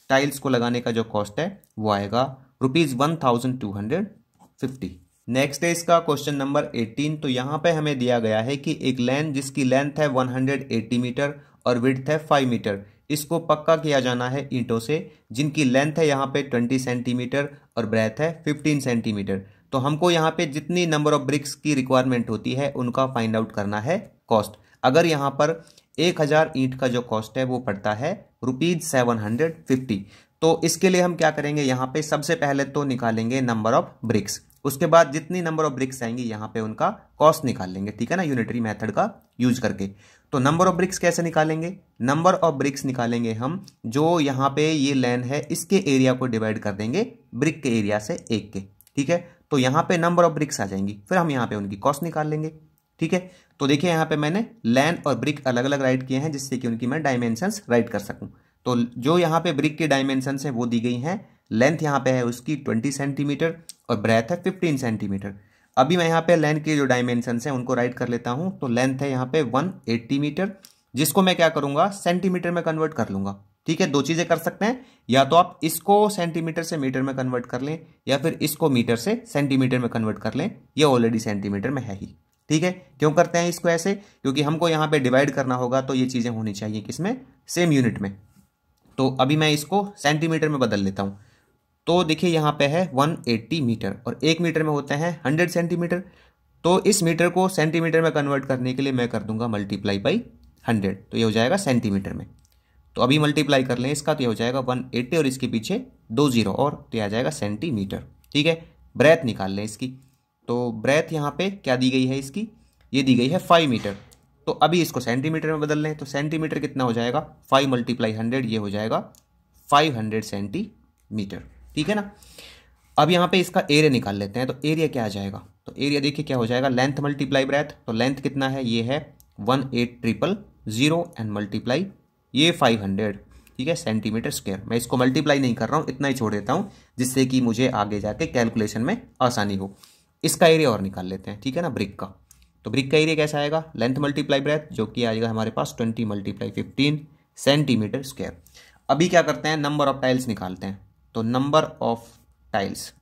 टाइल्स को लगाने का जो कॉस्ट है वो आएगा rupees one thousand two hundred fifty next है इसका क्वेश्चन नंबर 18 तो यहाँ पे हमें दिया गया है कि एक लेन जिसकी लेंथ है 180 मीटर और विड्थ है 5 मीटर इसको पक्का किया जाना है ईंटों से जिनकी लेंथ है यहाँ पे 20 सेंटीमीटर और ब्रेथ है 15 सेंटीमीटर तो हमको यहाँ पे जितनी नंबर ऑफ ब्रिक्स की रिक्वायरमेंट होती है उनका फाइंड आउट करना है कॉस्ट अगर यहाँ पर एक हज़ार ईंट का जो कॉस्ट है वो पड़ता है रुपीज़ सेवन हंड्रेड फिफ्टी तो इसके लिए हम क्या करेंगे यहाँ पे सबसे पहले तो निकालेंगे नंबर ऑफ ब्रिक्स उसके बाद जितनी नंबर ऑफ ब्रिक्स आएंगी यहाँ पे उनका कॉस्ट निकाल लेंगे ठीक है ना यूनिटरी मेथड का यूज करके तो नंबर ऑफ ब्रिक्स कैसे निकालेंगे नंबर ऑफ ब्रिक्स निकालेंगे हम जो यहाँ पे ये लैन है इसके एरिया को डिवाइड कर देंगे ब्रिक के एरिया से एक के ठीक है तो यहाँ पे नंबर ऑफ ब्रिक्स आ जाएंगी फिर हम यहाँ पे उनकी कॉस्ट निकाल लेंगे ठीक है तो देखिए यहाँ पे मैंने लैन और ब्रिक अलग अलग राइट किए हैं जिससे कि उनकी मैं डायमेंशन राइट कर सकूँ तो जो यहाँ पे ब्रिक के डायमेंशन है वो दी गई हैं लेंथ यहाँ पे है उसकी ट्वेंटी सेंटीमीटर और ब्रेथ है फिफ्टीन सेंटीमीटर अभी मैं यहाँ पे लेंथ के जो डायमेंशनस हैं उनको राइट कर लेता हूँ तो लेंथ है यहाँ पे वन एट्टी मीटर जिसको मैं क्या करूँगा सेंटीमीटर में कन्वर्ट कर लूँगा ठीक है दो चीज़ें कर सकते हैं या तो आप इसको सेंटीमीटर से मीटर में कन्वर्ट कर लें या फिर इसको मीटर से सेंटीमीटर में कन्वर्ट कर लें यह ऑलरेडी सेंटीमीटर में है ही ठीक है क्यों करते हैं इसको ऐसे क्योंकि हमको यहाँ पर डिवाइड करना होगा तो ये चीज़ें होनी चाहिए किसमें सेम यूनिट में तो अभी मैं इसको सेंटीमीटर में बदल लेता हूँ तो देखिए यहाँ पे है 180 मीटर और एक मीटर में होते हैं 100 सेंटीमीटर तो इस मीटर को सेंटीमीटर में कन्वर्ट करने के लिए मैं कर दूंगा मल्टीप्लाई बाई हंड्रेड तो ये हो जाएगा सेंटीमीटर में तो अभी मल्टीप्लाई कर लें इसका तो ये हो जाएगा वन एट्टी और इसके पीछे दो जीरो और तो ये आ जाएगा सेंटीमीटर ठीक है ब्रेथ निकाल लें इसकी तो ब्रेथ यहाँ पर क्या दी गई है इसकी ये दी गई है फाइव मीटर तो अभी इसको सेंटीमीटर में बदल लें तो सेंटीमीटर कितना हो जाएगा फाइव मल्टीप्लाई हंड्रेड ये हो जाएगा फाइव हंड्रेड सेंटीमीटर ठीक है ना अब यहाँ पे इसका एरिया निकाल लेते हैं तो एरिया क्या आ जाएगा तो एरिया देखिए क्या हो जाएगा लेंथ मल्टीप्लाई ब्रेथ तो लेंथ कितना है ये है one eight triple zero and multiply ये फाइव हंड्रेड ठीक है सेंटीमीटर स्क्वायर मैं इसको मल्टीप्लाई नहीं कर रहा हूँ इतना ही छोड़ देता हूँ जिससे कि मुझे आगे जाके कैलकुलेशन में आसानी हो इसका एरिया और निकाल लेते हैं ठीक है ना ब्रिक का तो ब्रिक का एरिया कैसा आएगा लेंथ मल्टीप्लाई ब्रेथ जो कि आएगा हमारे पास twenty multiply fifteen centimetre square अभी क्या करते हैं नंबर ऑफ टाइल्स निकालते हैं तो नंबर ऑफ टाइल्स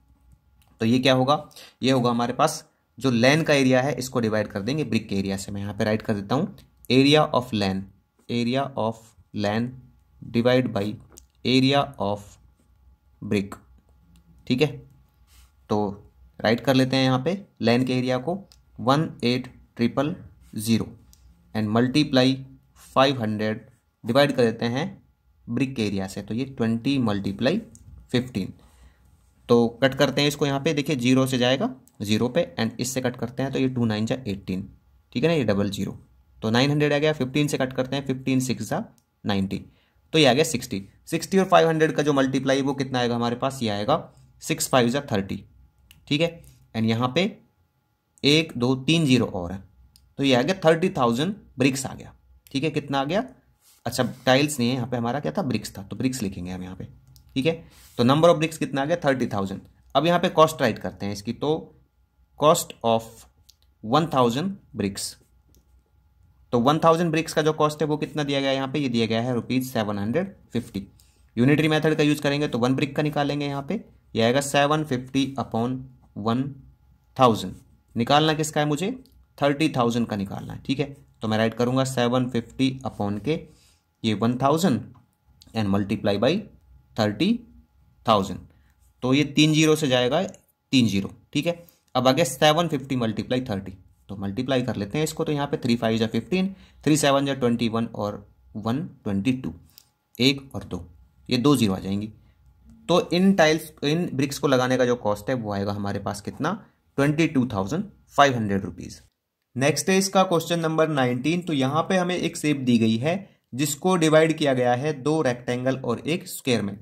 तो ये क्या होगा ये होगा हमारे पास जो लैन का एरिया है इसको डिवाइड कर देंगे ब्रिक के एरिया से मैं यहाँ पे राइट कर देता हूँ area of lawn area of lawn divide by area of brick ठीक है तो राइट कर लेते हैं यहाँ पे लैन के एरिया को one eight triple zero and multiply five hundred divide कर देते हैं ब्रिक के एरिया से तो ये ट्वेंटी मल्टीप्लाई फिफ्टीन तो कट करते हैं इसको यहाँ पे देखिए जीरो से जाएगा जीरो पे एंड इससे कट करते हैं तो ये टू नाइन जा एट्टीन ठीक है ना ये डबल जीरो तो नाइन हंड्रेड आ गया फिफ्टीन से कट करते हैं फिफ्टीन सिक्स जा नाइन्टी तो ये आ गया सिक्सटी सिक्सटी और फाइव हंड्रेड का जो मल्टीप्लाई वो कितना आएगा हमारे पास ये आएगा सिक्स फाइव जा थर्टी ठीक है एंड यहाँ पे एक दो तीन जीरो और है तो ये आ गया थर्टी थाउजेंड ब्रिक्स आ गया ठीक है कितना आ गया अच्छा टाइल्स नहीं है यहाँ पे हमारा क्या था ब्रिक्स था तो ब्रिक्स लिखेंगे हम यहाँ पे ठीक है तो नंबर ऑफ ब्रिक्स कितना आ गया थर्टी थाउजेंड अब यहाँ पे कॉस्ट राइट करते हैं इसकी तो cost of one thousand bricks तो वन थाउजेंड ब्रिक्स का जो कॉस्ट है वो कितना दिया गया है यहाँ पे ये दिया गया है rupees seven hundred fifty unitary method का यूज करेंगे तो वन ब्रिक का निकालेंगे यहाँ पे ये आएगा seven fifty upon one thousand निकालना किसका है मुझे थर्टी थाउजेंड का निकालना है ठीक है तो मैं राइट करूंगा सेवन फिफ्टी अपॉन के ये one thousand and multiply by thirty thousand तो ये तीन जीरो से जाएगा तीन जीरो ठीक है अब आ गया सेवन फिफ्टी मल्टीप्लाई थर्टी तो मल्टीप्लाई कर लेते हैं इसको तो यहाँ पे थ्री फाइव या फिफ्टीन थ्री सेवन या ट्वेंटी वन और वन ट्वेंटी टू एक और दो ये दो जीरो आ जाएंगी तो इन टाइल्स इन ब्रिक्स को लगाने का जो कॉस्ट है वो आएगा हमारे पास कितना twenty two thousand five hundred rupees next है इसका क्वेश्चन नंबर नाइनटीन तो यहाँ पे हमें एक सेप दी गई है जिसको डिवाइड किया गया है दो रेक्टेंगल और एक स्क्वेयर में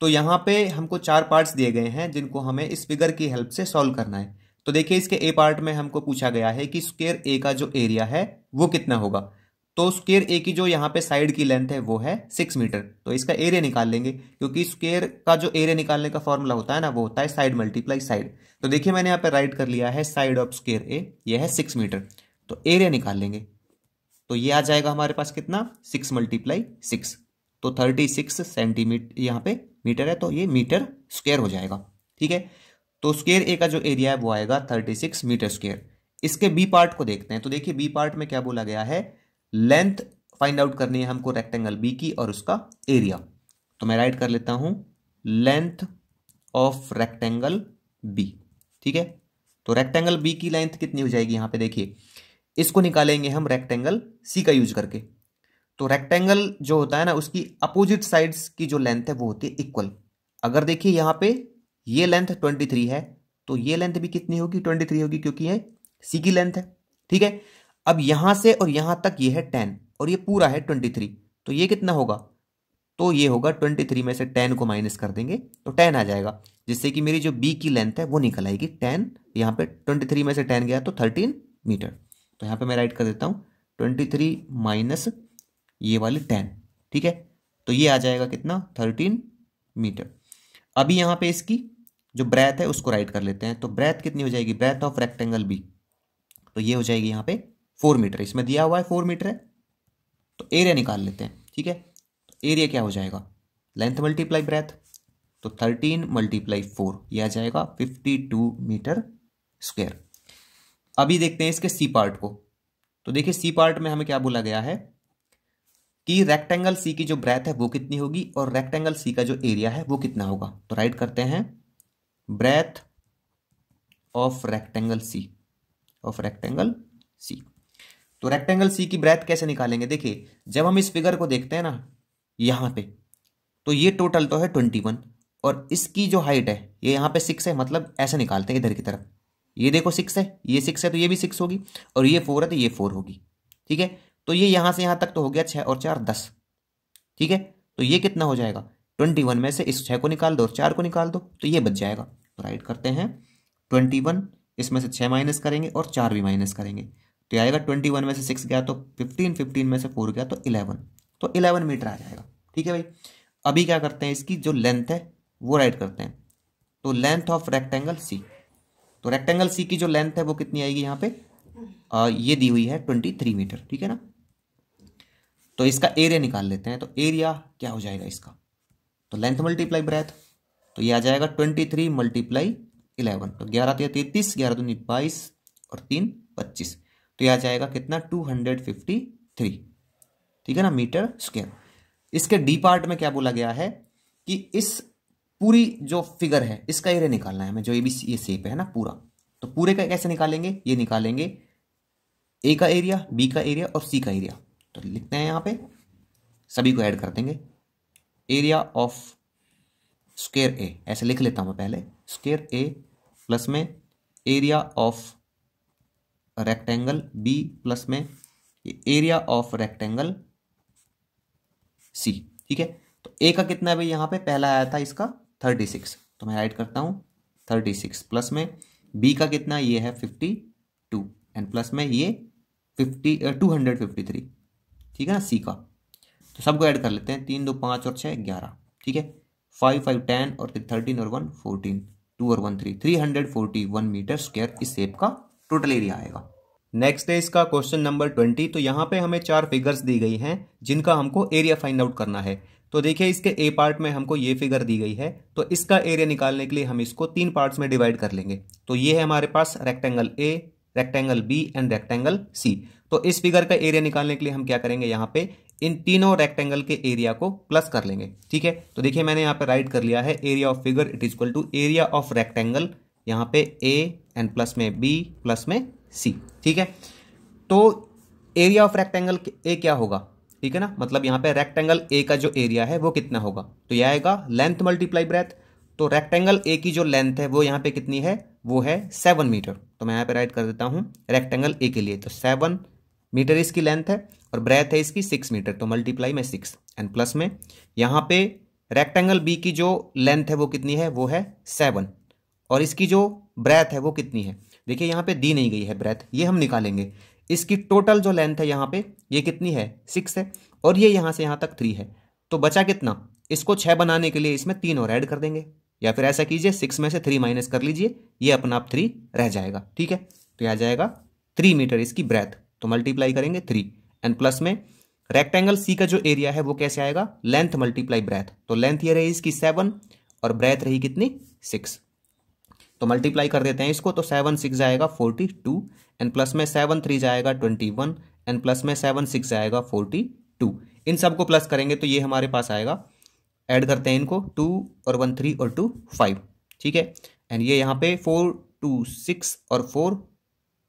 तो यहाँ पे हमको चार पार्ट्स दिए गए हैं जिनको हमें इस फिगर की हेल्प से सॉल्व करना है तो देखिए इसके ए पार्ट में हमको पूछा गया है कि स्क्वेयर ए का जो एरिया है वो कितना होगा तो स्क्वेयर ए की जो यहाँ पे साइड की लेंथ है वो है सिक्स मीटर तो इसका एरिया निकाल लेंगे क्योंकि स्क्वेयर का जो एरिया निकालने का फॉर्मूला होता है ना वो होता है साइड मल्टीप्लाई साइड तो देखिए मैंने यहाँ पे राइट कर लिया है साइड ऑफ स्क्वेयर ए यह है सिक्स मीटर तो एरिया निकाल लेंगे तो ये आ जाएगा हमारे पास कितना सिक्स मल्टीप्लाई सिक्स तो थर्टी सिक्स सेंटीमीटर यहाँ पे मीटर है तो ये मीटर स्क्वेयर हो जाएगा ठीक है तो स्क्वेयर ए का जो एरिया है वो आएगा थर्टी सिक्स मीटर स्क्वेयर इसके बी पार्ट को देखते हैं तो देखिए बी पार्ट में क्या बोला गया है लेंथ फाइंड आउट करनी है हमको रेक्टेंगल बी की और उसका एरिया तो मैं राइट कर लेता हूँ लेंथ ऑफ रेक्टेंगल बी ठीक है तो रेक्टेंगल बी की लेंथ कितनी हो जाएगी यहाँ पे देखिए इसको निकालेंगे हम रेक्टेंगल सी का यूज करके तो रेक्टेंगल जो होता है ना उसकी अपोजिट साइड्स की जो लेंथ है वो होती है इक्वल अगर देखिए यहाँ पे ये लेंथ ट्वेंटी थ्री है तो ये लेंथ भी कितनी होगी ट्वेंटी थ्री होगी क्योंकि ये सी की लेंथ है ठीक है अब यहां से और यहां तक ये है टेन और ये पूरा है ट्वेंटी थ्री तो ये कितना होगा तो ये होगा ट्वेंटी थ्री में से टेन को माइनस कर देंगे तो टेन आ जाएगा जिससे कि मेरी जो बी की लेंथ है वो निकल आएगी टेन यहाँ पे ट्वेंटी थ्री में से टेन गया तो थर्टीन मीटर तो यहाँ पे मैं राइट कर देता हूँ ट्वेंटी थ्री माइनस ये वाली टेन ठीक है तो ये आ जाएगा कितना थर्टीन मीटर अभी यहाँ पे इसकी जो ब्रेथ है उसको राइट कर लेते हैं तो ब्रेथ कितनी हो जाएगी ब्रेथ ऑफ रेक्टेंगल बी तो ये हो जाएगी यहाँ पे फोर मीटर इसमें दिया हुआ है फोर मीटर है तो एरिया निकाल लेते हैं ठीक है तो एरिया क्या हो जाएगा लेंथ मल्टीप्लाई ब्रेथ तो थर्टीन मल्टीप्लाई फोर यह आ जाएगा फिफ्टी टू मीटर स्क्वेयर अभी देखते हैं इसके सी पार्ट को तो देखिए सी पार्ट में हमें क्या बोला गया है कि रेक्टेंगल सी की जो ब्रेथ है वो कितनी होगी और रेक्टेंगल सी का जो एरिया है वो कितना होगा तो राइट करते हैं breadth of rectangle C of rectangle C तो रेक्टेंगल सी की ब्रेथ कैसे निकालेंगे देखिए जब हम इस फिगर को देखते हैं ना यहां पे तो ये टोटल तो है ट्वेंटी वन और इसकी जो हाइट है ये यहां पे सिक्स है मतलब ऐसे निकालते हैं इधर की तरफ ये देखो सिक्स है ये सिक्स है तो ये भी सिक्स होगी और ये फोर है तो ये फोर होगी ठीक है तो ये यहाँ से यहाँ तक तो हो गया छह और चार दस ठीक है तो ये कितना हो जाएगा ट्वेंटी वन में से इस छह को निकाल दो और चार को निकाल दो तो ये बच जाएगा तो राइट करते हैं ट्वेंटी वन इसमें से छः माइनस करेंगे और चार भी माइनस करेंगे तो आएगा ट्वेंटी वन में से सिक्स गया तो फिफ्टीन फिफ्टीन में से फोर गया तो इलेवन तो इलेवन मीटर आ जाएगा ठीक है भाई अभी क्या करते हैं इसकी जो लेंथ है वो राइट करते हैं तो लेंथ ऑफ रेक्टेंगल सी तो रेक्टेंगल सी की जो लेंथ है वो कितनी आएगी यहाँ पे आ, ये दी हुई है ट्वेंटी थ्री मीटर ठीक है ना तो इसका एरिया निकाल लेते हैं तो एरिया क्या हो जाएगा इसका तो लेंथ मल्टीप्लाई ब्रेथ तो ये आ जाएगा ट्वेंटी थ्री मल्टीप्लाई इलेवन तो ग्यारह तीन तो तैतीस ग्यारह दूनी बाईस और तीन पच्चीस तो यह आ जाएगा कितना टू हंड्रेड फिफ्टी थ्री ठीक है ना मीटर स्क्वायर इसके डी पार्ट में क्या बोला गया है कि इस पूरी जो फिगर है इसका एरिया निकालना है हमें जो ए बी ये सेप है ना पूरा तो पूरे का कैसे निकालेंगे ये निकालेंगे ए का एरिया बी का एरिया और सी का एरिया तो लिखते हैं यहाँ पे सभी को ऐड कर देंगे एरिया ऑफ स्क्र ए ऐसे लिख लेता हूँ मैं पहले स्क्र ए प्लस में area of rectangle B plus में एरिया ऑफ रेक्टेंगल सी ठीक है तो ए का कितना भाई यहाँ पे पहला आया था इसका थर्टी सिक्स तो मैं ऐड करता हूँ थर्टी सिक्स प्लस में बी का कितना ये है फिफ्टी टू एंड प्लस में ये fifty two hundred fifty three ठीक है ना सी का तो सबको ऐड कर लेते हैं तीन दो पाँच और छः ग्यारह ठीक है फाइव फाइव टेन और थर्टीन और वन फोर्टीन टू और one three three hundred forty one metre square इस सेप का टोटल एरिया आएगा नेक्स्ट है इसका क्वेश्चन नंबर ट्वेंटी तो यहाँ पे हमें चार फिगर्स दी गई हैं जिनका हमको एरिया फाइंड आउट करना है तो देखिए इसके ए पार्ट में हमको ये फिगर दी गई है तो इसका एरिया निकालने के लिए हम इसको तीन पार्ट्स में डिवाइड कर लेंगे तो ये है हमारे पास rectangle A rectangle B and rectangle C तो इस फिगर का एरिया निकालने के लिए हम क्या करेंगे यहाँ पे इन तीनों रेक्टेंगल के एरिया को प्लस कर लेंगे ठीक है तो देखिए मैंने यहाँ पे राइट कर लिया है area of figure it is equal to area of rectangle यहाँ पे ए एंड प्लस में बी प्लस में सी ठीक है तो एरिया ऑफ रेक्टेंगल ए क्या होगा ठीक है ना मतलब यहाँ पे रेक्टेंगल ए का जो एरिया है वो कितना होगा तो यह आएगा लेंथ मल्टीप्लाई ब्रेथ तो रेक्टेंगल ए की जो लेंथ है वो यहाँ पे कितनी है वो है सेवन मीटर तो मैं यहाँ पे राइट कर देता हूँ रेक्टेंगल ए के लिए तो सेवन मीटर इसकी लेंथ है और ब्रेथ है इसकी सिक्स मीटर तो मल्टीप्लाई में सिक्स एंड प्लस में यहाँ पे रेक्टेंगल बी की जो लेंथ है वो कितनी है वो है सेवन और इसकी जो ब्रेथ है वो कितनी है देखिए यहाँ पे दी नहीं गई है ब्रेथ ये हम निकालेंगे इसकी टोटल जो लेंथ है यहाँ पे ये कितनी है सिक्स है और ये यहाँ से यहाँ तक थ्री है तो बचा कितना इसको छः बनाने के लिए इसमें तीन और ऐड कर देंगे या फिर ऐसा कीजिए सिक्स में से थ्री माइनस कर लीजिए ये अपना आप थ्री रह जाएगा ठीक है तो यह आ जाएगा थ्री मीटर इसकी ब्रेथ तो मल्टीप्लाई करेंगे थ्री एंड प्लस में रेक्टेंगल सी का जो एरिया है वो कैसे आएगा लेंथ मल्टीप्लाई ब्रेथ तो लेंथ ये रही इसकी सेवन और ब्रेथ रही कितनी सिक्स तो मल्टीप्लाई कर देते हैं इसको तो सेवन सिक्स जाएगा फोर्टी टू एंड प्लस में सेवन थ्री जाएगा ट्वेंटी वन एंड प्लस में सेवन सिक्स जाएगा फोर्टी टू इन सबको प्लस करेंगे तो ये हमारे पास आएगा ऐड करते हैं इनको टू और वन थ्री और टू फाइव ठीक है एंड ये यहाँ पे फोर टू सिक्स और फोर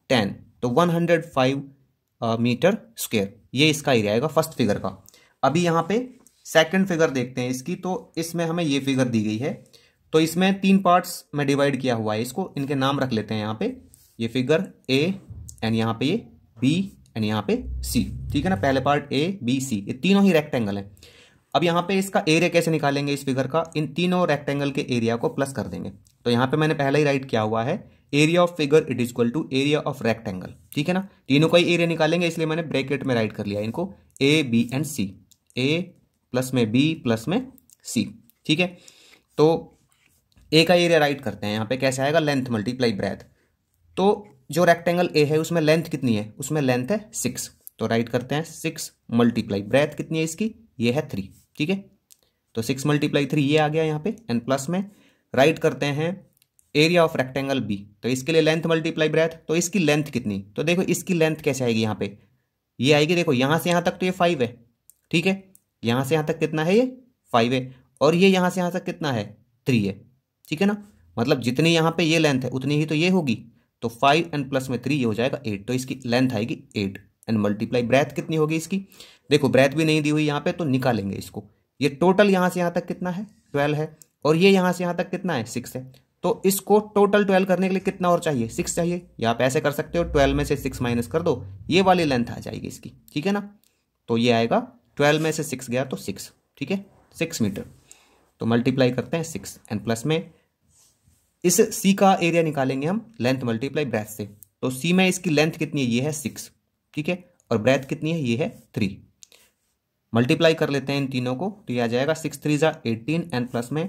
टेन तो one hundred five metre square ये इसका एरिया आएगा फर्स्ट फिगर का अभी यहाँ पे सेकंड फिगर देखते हैं इसकी तो इसमें हमें ये फिगर दी गई है तो इसमें तीन पार्ट्स में डिवाइड किया हुआ है इसको इनके नाम रख लेते हैं यहाँ पे ये फिगर ए एंड यहाँ पे ये बी एंड यहाँ पे सी ठीक है ना पहले पार्ट ए बी सी ये तीनों ही रेक्टेंगल है अब यहाँ पे इसका एरिया कैसे निकालेंगे इस फिगर का इन तीनों रेक्टेंगल के एरिया को प्लस कर देंगे तो यहाँ पे मैंने पहले ही राइट किया हुआ है area of figure it is equal to area of rectangle ठीक है ना तीनों का ही एरिया निकालेंगे इसलिए मैंने ब्रैकेट में राइट कर लिया इनको A B and C A plus में बी प्लस में सी ठीक है तो ए का एरिया राइट करते हैं यहाँ पे कैसे आएगा लेंथ मल्टीप्लाई ब्रेथ तो जो रेक्टेंगल ए है उसमें लेंथ कितनी है उसमें लेंथ है सिक्स तो राइट करते हैं सिक्स मल्टीप्लाई ब्रेथ कितनी है इसकी ये है थ्री ठीक है तो सिक्स मल्टीप्लाई थ्री ये आ गया यहाँ पे एंड प्लस में राइट करते हैं एरिया ऑफ रेक्टेंगल बी तो इसके लिए लेंथ मल्टीप्लाई ब्रेथ तो इसकी लेंथ कितनी तो देखो इसकी लेंथ कैसे आएगी यहाँ पे ये आएगी देखो यहाँ से यहाँ तक तो ये फाइव है ठीक है यहाँ से यहाँ तक कितना है ये फाइव है और ये यहाँ से यहाँ तक कितना है थ्री है ठीक है ना मतलब जितनी यहाँ पे ये लेंथ है उतनी ही तो ये होगी तो फाइव एन प्लस में थ्री ये हो जाएगा एट तो इसकी लेंथ आएगी एट एंड मल्टीप्लाई ब्रेथ कितनी होगी इसकी देखो ब्रेथ भी नहीं दी हुई यहाँ पे तो निकालेंगे इसको ये टोटल यहाँ से यहाँ तक कितना है ट्वेल्व है और ये यहाँ से यहाँ तक कितना है सिक्स है तो इसको टोटल ट्वेल्व करने के लिए कितना और चाहिए सिक्स चाहिए या आप ऐसे कर सकते हो ट्वेल्व में से सिक्स माइनस कर दो ये वाली लेंथ आ जाएगी इसकी ठीक है ना तो ये आएगा ट्वेल्व में से सिक्स गया तो सिक्स ठीक है सिक्स मीटर तो मल्टीप्लाई करते हैं सिक्स एन प्लस में इस सी का एरिया निकालेंगे हम लेंथ मल्टीप्लाई ब्रेथ से तो सी में इसकी लेंथ कितनी है ये है सिक्स ठीक है और ब्रेथ कितनी है ये है थ्री मल्टीप्लाई कर लेते हैं इन तीनों को तो ये आ जाएगा सिक्स थ्री ज़ा एटीन एंड प्लस में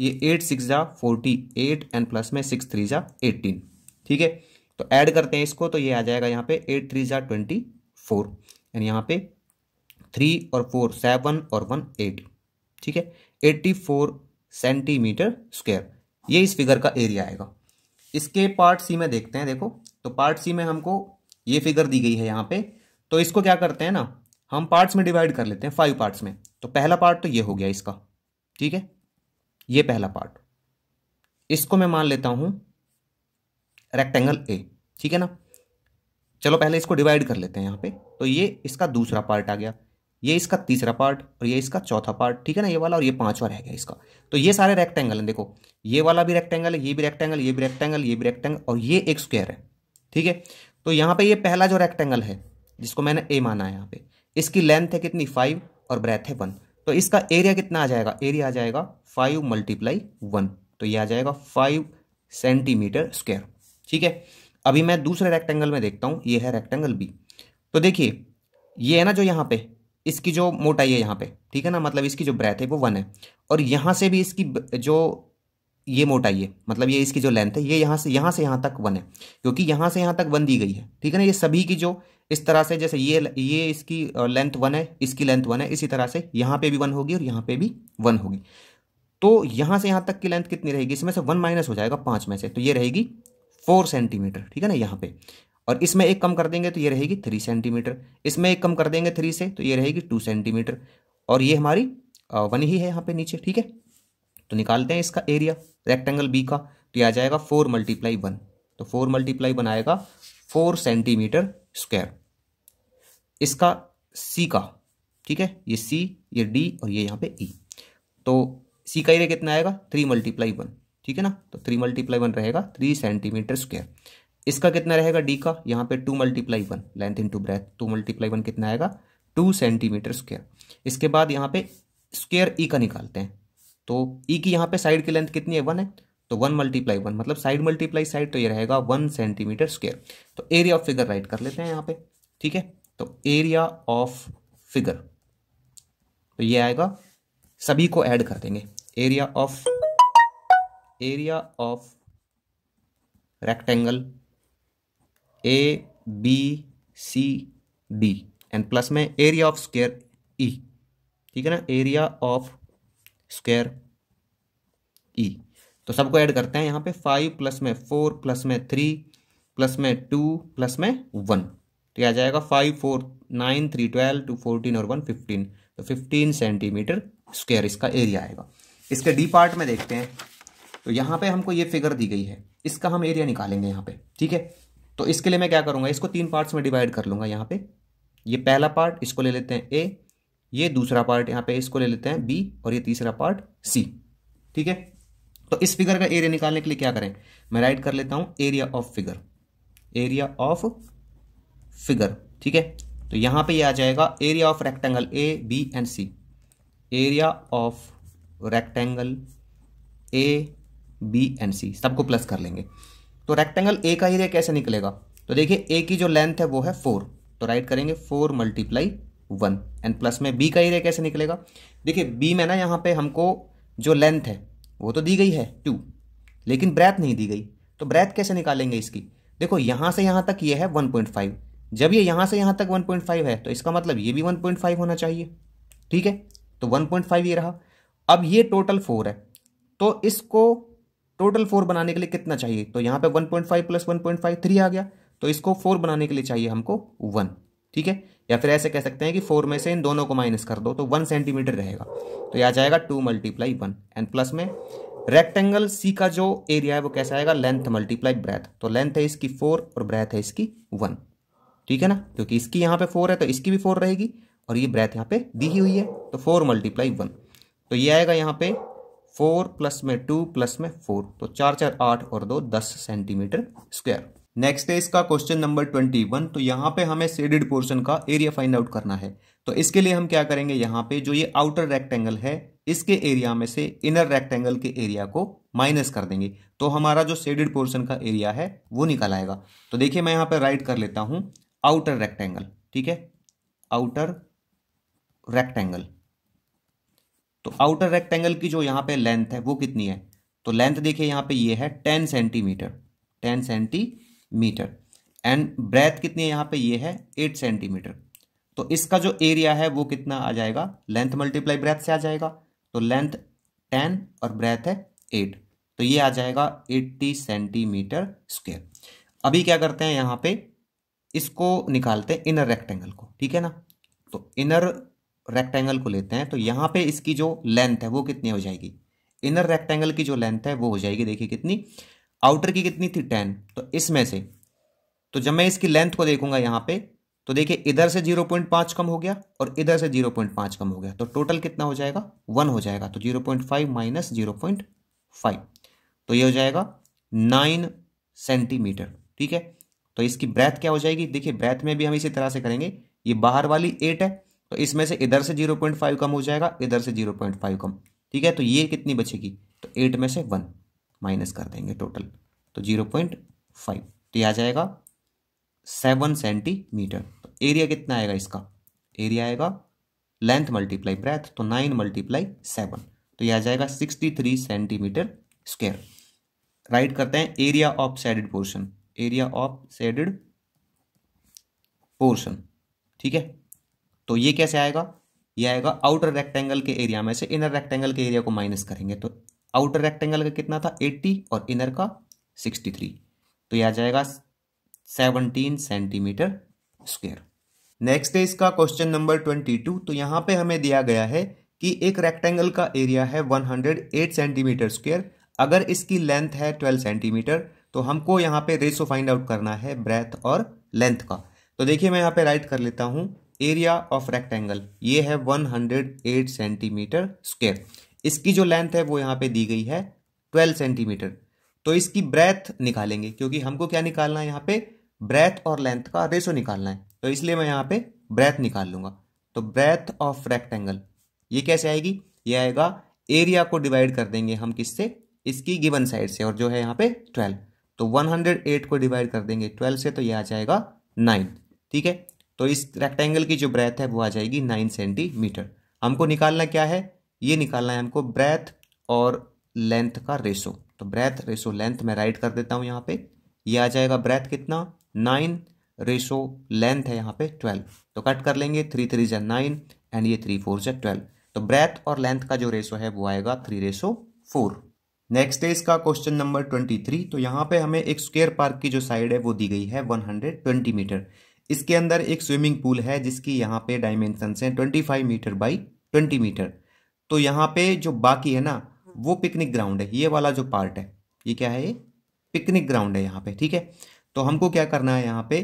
ये एट सिक्स ज़ा फोर्टी एट एंड प्लस में सिक्स थ्री ज़ा एटीन ठीक है तो ऐड करते हैं इसको तो ये आ जाएगा यहाँ पे एट थ्री ज़ा ट्वेंटी फोर यानी यहाँ पे थ्री और फोर सेवन और वन एट ठीक है एट्टी फोर सेंटीमीटर स्क्वायर ये इस फिगर का एरिया आएगा इसके पार्ट सी में देखते हैं देखो तो पार्ट सी में हमको ये फिगर दी गई है यहाँ पे तो इसको क्या करते हैं ना हम पार्ट्स में डिवाइड कर लेते हैं फाइव पार्ट्स में तो पहला पार्ट तो ये हो गया इसका ठीक है ये पहला पार्ट इसको मैं मान लेता हूँ रेक्टेंगल ए ठीक है ना चलो पहले इसको डिवाइड कर लेते हैं यहाँ पे तो ये इसका दूसरा पार्ट आ गया ये इसका तीसरा पार्ट और ये इसका चौथा पार्ट ठीक है ना ये वाला और ये पांचवा रह गया इसका तो ये सारे रेक्टेंगल हैं देखो ये वाला भी रेक्टेंगल है ये भी रेक्टेंगल ये भी रेक्टेंगल ये भी रेक्टेंगल और ये एक स्क्वायर है ठीक है तो यहाँ पे ये पहला जो रेक्टेंगल है जिसको मैंने ए माना है यहाँ पे इसकी लेंथ है कितनी फाइव और ब्रेथ है वन तो इसका एरिया कितना आ जाएगा एरिया आ जाएगा फाइव मल्टीप्लाई वन तो ये आ जाएगा फाइव सेंटीमीटर स्क्वायर ठीक है अभी मैं दूसरे रेक्टेंगल में देखता हूँ ये है रेक्टेंगल बी तो देखिए ये है ना जो यहाँ पे इसकी जो मोटाई है यहाँ पे ठीक है ना मतलब इसकी जो ब्रेथ है वो वन है और यहाँ से भी इसकी जो ये मोटाई है मतलब ये इसकी जो लेंथ है ये यहाँ से यहाँ से यहाँ तक वन है क्योंकि यहाँ से यहाँ तक वन दी गई है ठीक है ना ये सभी की जो इस तरह से जैसे ये ये इसकी लेंथ वन है इसकी लेंथ वन है इसी तरह से यहाँ पे भी वन होगी और यहाँ पे भी वन होगी तो यहाँ से यहाँ तक की लेंथ कितनी रहेगी इसमें से वन माइनस हो जाएगा पाँच में से तो ये रहेगी फोर सेंटीमीटर ठीक है ना यहाँ पे और इसमें एक कम कर देंगे तो ये रहेगी थ्री सेंटीमीटर इसमें एक कम कर देंगे थ्री से तो ये रहेगी टू सेंटीमीटर और ये हमारी वन ही है यहाँ पे नीचे ठीक है तो निकालते हैं इसका एरिया रेक्टेंगल बी का तो ये आ जाएगा फोर मल्टीप्लाई वन तो फोर मल्टीप्लाई वन आएगा फोर सेंटीमीटर स्क्वायर इसका सी का ठीक है ये सी ये डी और ये यहाँ पे ई e. तो सी का एरिया कितना आएगा थ्री मल्टीप्लाई वन ठीक है ना तो थ्री मल्टीप्लाई वन रहेगा थ्री सेंटीमीटर स्क्वायर इसका कितना रहेगा डी का यहाँ पे two multiply one length into breadth two multiply one कितना आएगा टू सेंटीमीटर स्क्वेयर इसके बाद यहाँ पे स्क्वेयर ई e का निकालते हैं तो ई e की यहाँ पे साइड की लेंथ कितनी है वन है तो वन मल्टीप्लाई वन मतलब साइड मल्टीप्लाई साइड तो ये रहेगा वन सेंटीमीटर स्क्वेयर तो एरिया ऑफ फिगर राइट कर लेते हैं यहाँ पे ठीक है तो एरिया ऑफ फिगर तो ये आएगा सभी को ऐड कर देंगे area of area of rectangle A B C D and plus में एरिया ऑफ स्क्वेयर ई ठीक है ना एरिया ऑफ स्क्वेयर ई तो सबको ऐड करते हैं यहाँ पे फाइव प्लस में फोर प्लस में थ्री प्लस में टू प्लस में वन तो आ जाएगा five four nine three twelve two fourteen और वन फिफ्टीन तो फिफ्टीन सेंटीमीटर स्क्वायर इसका एरिया आएगा इसके डी पार्ट में देखते हैं तो यहाँ पे हमको ये फिगर दी गई है इसका हम एरिया निकालेंगे यहाँ पे ठीक है तो इसके लिए मैं क्या करूंगा इसको तीन पार्ट्स में डिवाइड कर लूंगा यहाँ पे ये पहला पार्ट इसको ले लेते हैं ए ये दूसरा पार्ट यहाँ पे इसको ले लेते हैं बी और ये तीसरा पार्ट सी ठीक है तो इस फिगर का एरिया निकालने के लिए क्या करें मैं राइट कर लेता हूँ area of figure area of figure ठीक है तो यहाँ पे ये यह आ जाएगा area of rectangle A B and C area of rectangle A B and C सबको प्लस कर लेंगे तो रेक्टेंगल ए का एरिया कैसे निकलेगा तो देखिए ए की जो लेंथ है वो है फोर तो राइट करेंगे four multiply one and plus में बी का एरिया कैसे निकलेगा देखिए बी में ना यहाँ पे हमको जो लेंथ है वो तो दी गई है टू लेकिन ब्रेथ नहीं दी गई तो ब्रेथ कैसे निकालेंगे इसकी देखो यहाँ से यहाँ तक ये यह है वन पॉइंट फाइव जब ये यहाँ से यहाँ तक वन पॉइंट फाइव है तो इसका मतलब ये भी वन पॉइंट फाइव होना चाहिए ठीक है तो वन पॉइंट फाइव ये रहा अब ये टोटल फोर है तो इसको टोटल फोर बनाने के लिए कितना चाहिए तो यहाँ पे one point five plus one point five three आ गया तो इसको फोर बनाने के लिए चाहिए हमको वन ठीक है या फिर ऐसे कह सकते हैं कि फोर में से इन दोनों को माइनस कर दो तो वन सेंटीमीटर रहेगा तो यह आ जाएगा two multiply one and plus में रेक्टेंगल सी का जो एरिया है वो कैसा आएगा लेंथ मल्टीप्लाई ब्रेथ तो लेंथ है इसकी फोर और ब्रेथ है इसकी वन ठीक है ना क्योंकि इसकी यहाँ पे फोर है तो इसकी भी फोर रहेगी और ये ब्रेथ यहाँ पे दी ही हुई है तो फोर मल्टीप्लाई वन तो ये आएगा यहाँ पे फोर प्लस में टू प्लस में फोर तो चार चार आठ और दो दस सेंटीमीटर स्क्वायर नेक्स्ट है इसका क्वेश्चन नंबर ट्वेंटी वन तो यहाँ पे हमें सेडेड पोर्शन का एरिया फाइंड आउट करना है तो इसके लिए हम क्या करेंगे यहाँ पे जो ये आउटर रेक्टेंगल है इसके एरिया में से इनर रेक्टेंगल के एरिया को माइनस कर देंगे तो हमारा जो सेडेड पोर्शन का एरिया है वो निकल आएगा तो देखिए मैं यहाँ पे राइट कर लेता हूँ आउटर रेक्टेंगल ठीक है आउटर रेक्टेंगल तो आउटर रेक्टेंगल की जो यहां पे लेंथ है वो कितनी है तो लेंथ देखिए यहां पे ये है ten centimetre ten centimetre and breadth कितनी है यहां पे ये है एट सेंटीमीटर तो इसका जो एरिया है वो कितना आ जाएगा लेंथ मल्टीप्लाई ब्रेथ से आ जाएगा तो लेंथ टेन और ब्रेथ है एट तो ये आ जाएगा एट्टी सेंटीमीटर स्क्वेयर अभी क्या करते हैं यहां पर इसको निकालते हैं इनर रेक्टेंगल को ठीक है ना तो इनर रेक्टेंगल को लेते हैं तो यहाँ पे इसकी जो लेंथ है वो कितनी हो जाएगी इनर रेक्टेंगल की जो लेंथ है वो हो जाएगी देखिए कितनी आउटर की कितनी थी टेन तो इसमें से तो जब मैं इसकी लेंथ को देखूंगा यहाँ पे तो देखिए इधर से जीरो पॉइंट पाँच कम हो गया और इधर से जीरो पॉइंट पाँच कम हो गया तो टोटल कितना हो जाएगा वन हो जाएगा तो zero point five minus zero point five तो ये हो जाएगा नाइन सेंटीमीटर ठीक है तो इसकी ब्रेथ क्या हो जाएगी देखिए ब्रेथ में भी हम इसी तरह से करेंगे ये बाहर वाली एट है तो इसमें से इधर से जीरो पॉइंट फाइव कम हो जाएगा इधर से जीरो पॉइंट फाइव कम ठीक है तो ये कितनी बचेगी तो एट में से वन माइनस कर देंगे टोटल तो जीरो पॉइंट फाइव तो ये आ जाएगा सेवन सेंटीमीटर तो एरिया कितना आएगा इसका एरिया आएगा लेंथ मल्टीप्लाई ब्रेथ तो नाइन मल्टीप्लाई सेवन तो यह आ जाएगा sixty three centimetre square write करते हैं area of shaded portion area of shaded portion ठीक है तो ये कैसे आएगा ये आएगा आउटर रेक्टेंगल के एरिया में से इनर रेक्टेंगल के एरिया को माइनस करेंगे तो आउटर रेक्टेंगल का कितना था 80 और इनर का 63 तो यह आ जाएगा 17 सेंटीमीटर स्क्वेयर नेक्स्ट है इसका क्वेश्चन नंबर 22 तो यहाँ पे हमें दिया गया है कि एक रेक्टेंगल का एरिया है 108 सेंटीमीटर स्क्वेयर अगर इसकी लेंथ है 12 सेंटीमीटर तो हमको यहाँ पे रेसो फाइंड आउट करना है ब्रेथ और लेंथ का तो देखिए मैं यहाँ पे राइट कर लेता हूँ एरिया ऑफ रेक्टेंगल ये है 108 सेंटीमीटर स्क्वेयर इसकी जो लेंथ है वो यहाँ पे दी गई है 12 सेंटीमीटर तो इसकी ब्रेथ निकालेंगे क्योंकि हमको क्या निकालना है यहाँ पे ब्रेथ और लेंथ का रेशो निकालना है तो इसलिए मैं यहाँ पे ब्रेथ निकाल लूंगा तो ब्रेथ ऑफ रेक्टेंगल ये कैसे आएगी ये आएगा एरिया को डिवाइड कर देंगे हम किससे इसकी गिवन साइड से और जो है यहाँ पे ट्वेल्व तो 108 को डिवाइड कर देंगे 12 से तो ये आ जाएगा 9 ठीक है तो इस रेक्टेंगल की जो ब्रेथ है वो आ जाएगी नाइन सेंटीमीटर हमको निकालना क्या है ये निकालना है हमको ब्रेथ और लेंथ का रेशो तो ब्रेथ रेशो लेंथ मैं राइट कर देता हूँ यहाँ पे ये आ जाएगा ब्रेथ कितना नाइन रेशो लेंथ है यहाँ पे ट्वेल्व तो कट कर लेंगे थ्री थ्री जै नाइन एंड ये थ्री फोर जै ट्वेल्व तो ब्रेथ और लेंथ का जो रेशो है वो आएगा थ्री रेशो फोर नेक्स्ट है इसका क्वेश्चन नंबर ट्वेंटी थ्री तो यहाँ पे हमें एक स्क्वेयर पार्क की जो साइड है वो दी गई है वन हंड्रेड ट्वेंटी मीटर इसके अंदर एक स्विमिंग पूल है जिसकी यहाँ पे डायमेंशन है twenty five metre by twenty metre तो यहाँ पे जो बाकी है ना वो पिकनिक ग्राउंड है ये वाला जो पार्ट है ये क्या है ये पिकनिक ग्राउंड है यहाँ पे ठीक है तो हमको क्या करना है यहाँ पे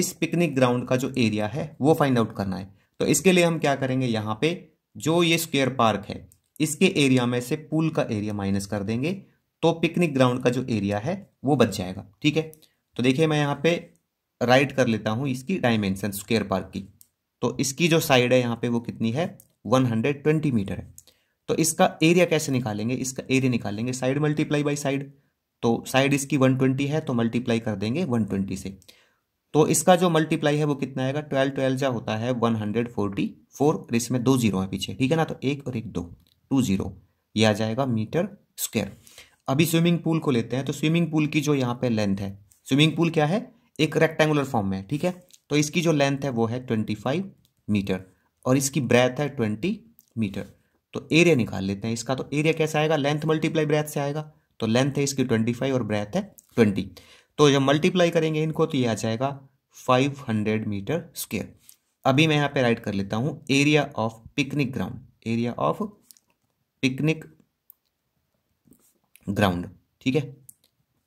इस पिकनिक ग्राउंड का जो एरिया है वो फाइंड आउट करना है तो इसके लिए हम क्या करेंगे यहाँ पे जो ये स्क्वेयर पार्क है इसके एरिया में से पूल का एरिया माइनस कर देंगे तो पिकनिक ग्राउंड का जो एरिया है वो बच जाएगा ठीक है तो देखिए मैं यहाँ पे राइट कर लेता हूँ इसकी डायमेंशन स्क्वेयर पार्क की तो इसकी जो साइड है यहाँ पे वो कितनी है 120 मीटर है तो इसका एरिया कैसे निकालेंगे इसका एरिया निकालेंगे साइड मल्टीप्लाई बाई साइड तो साइड इसकी 120 है तो मल्टीप्लाई कर देंगे 120 से तो इसका जो मल्टीप्लाई है वो कितना आएगा ट्वेल्व ट्वेल्व जो होता है वन हंड्रेड फोर्टी फोर और इसमें दो जीरो है पीछे ठीक है ना तो एक और एक दो टू जीरो ये आ जाएगा मीटर स्क्वायर अभी स्विमिंग पूल को लेते हैं तो स्विमिंग पूल की जो यहाँ पे लेंथ है स्विमिंग पूल क्या है एक रेक्टेंगुलर फॉर्म में ठीक है तो इसकी जो लेंथ है वो है ट्वेंटी फाइव मीटर और इसकी ब्रेथ है ट्वेंटी मीटर तो एरिया निकाल लेते हैं इसका तो एरिया कैसे आएगा लेंथ मल्टीप्लाई ब्रेथ से आएगा तो लेंथ है इसकी ट्वेंटी फाइव और ब्रेथ है ट्वेंटी तो जब मल्टीप्लाई करेंगे इनको तो ये आ जाएगा फाइव हंड्रेड मीटर स्क्वेयर अभी मैं यहाँ पे राइट कर लेता हूँ area of picnic ground area of picnic ground ठीक है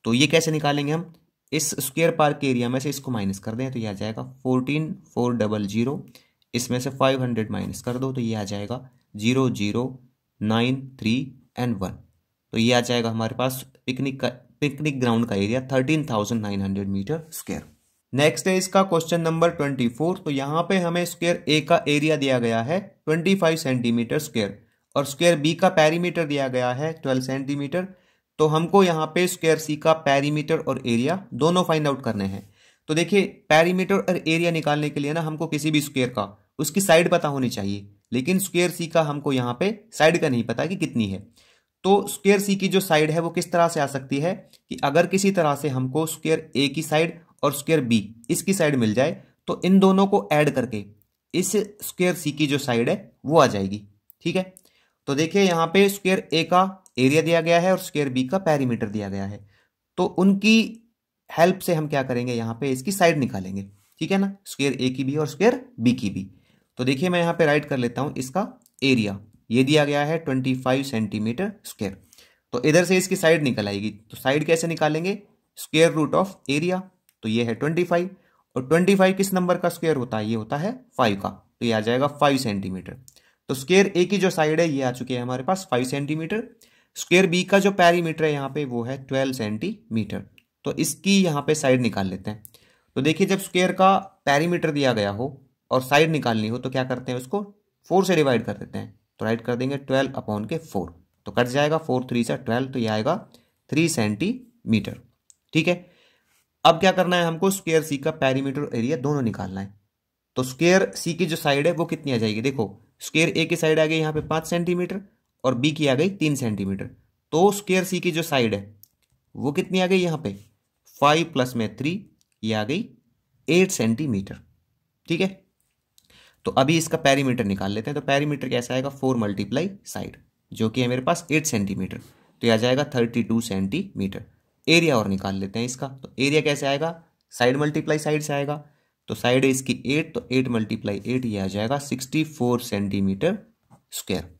तो ये कैसे निकालेंगे हम इस स्क्वेयर पार्क एरिया में से इसको माइनस कर दें तो ये आ जाएगा फोर्टीन फोर डबल जीरो इसमें से फाइव हंड्रेड माइनस कर दो तो ये आ जाएगा zero zero nine three and one तो ये आ जाएगा हमारे पास पिकनिक का पिकनिक ग्राउंड का area thirteen thousand nine hundred metre square next है इसका क्वेश्चन नंबर ट्वेंटी फोर तो यहाँ पे हमें स्क्वेयर ए का एरिया दिया गया है ट्वेंटी फाइव सेंटीमीटर स्क्वेयर और स्क्वेयर बी का पैरीमीटर दिया गया है ट्वेल्व सेंटीमीटर तो हमको यहाँ पे स्क्वायर सी का पैरीमीटर और एरिया दोनों फाइंड आउट करने हैं तो देखिए पैरीमीटर और एरिया निकालने के लिए ना हमको किसी भी स्क्वायर का उसकी साइड पता होनी चाहिए लेकिन स्क्वायर सी का हमको यहाँ पे साइड का नहीं पता कि कितनी है तो स्क्वायर सी की जो साइड है वो किस तरह से आ सकती है कि अगर किसी तरह से हमको स्क्वायर ए की साइड और स्क्वायर बी इसकी साइड मिल जाए तो इन दोनों को ऐड करके इस स्क्वायर सी की जो साइड है वो आ जाएगी ठीक है तो देखिए यहाँ पे स्क्वायर ए का एरिया दिया गया है और स्केयर बी का पैरीमीटर दिया गया है तो उनकी हेल्प से हम क्या करेंगे यहाँ पे इसकी साइड निकालेंगे ठीक है ना स्क्वेयर ए की भी और स्क्वेयर बी की भी तो देखिए मैं यहाँ पे राइट कर लेता हूँ इसका एरिया ये दिया गया है ट्वेंटी फाइव सेंटीमीटर स्क्वेयर तो इधर से इसकी साइड निकल आएगी तो साइड कैसे निकालेंगे स्क्वेयर रूट ऑफ एरिया तो ये है ट्वेंटी फाइव और ट्वेंटी फाइव किस नंबर का स्क्वेयर होता है ये होता है फाइव का तो ये आ जाएगा फाइव सेंटीमीटर तो स्क्वेयर ए की जो साइड है ये आ चुकी है हमारे पास फाइव सेंटीमीटर स्क्वेयर बी का जो पैरीमीटर है यहाँ पे वो है ट्वेल्व सेंटीमीटर तो इसकी यहाँ पे साइड निकाल लेते हैं तो देखिए जब स्क्वेयर का पैरीमीटर दिया गया हो और साइड निकालनी हो तो क्या करते हैं उसको फोर से डिवाइड कर देते हैं तो राइट कर देंगे ट्वेल्व अपॉन के फोर तो कट जाएगा फोर थ्री से ट्वेल्व तो ये आएगा थ्री सेंटीमीटर ठीक है अब क्या करना है हमको स्क्वेयर सी का पैरीमीटर एरिया दोनों निकालना है तो स्क्वेयर सी की जो साइड है वो कितनी आ जाएगी देखो स्क्वेयर ए की साइड आ गई यहाँ पे पाँच सेंटीमीटर और बी की आ गई तीन सेंटीमीटर तो स्क्वेयर सी की जो साइड है वो कितनी आ गई यहाँ पे फाइव प्लस में थ्री ये आ गई एट सेंटीमीटर ठीक है तो अभी इसका पैरीमीटर निकाल लेते हैं तो पैरीमीटर कैसा आएगा फोर मल्टीप्लाई साइड जो कि है मेरे पास एट सेंटीमीटर तो यह आ जाएगा थर्टी टू सेंटीमीटर एरिया और निकाल लेते हैं इसका तो एरिया कैसे आएगा साइड मल्टीप्लाई साइड से आएगा तो साइड है इसकी एट तो एट मल्टीप्लाई एट ये आ जाएगा सिक्सटी फोर सेंटीमीटर स्क्वायर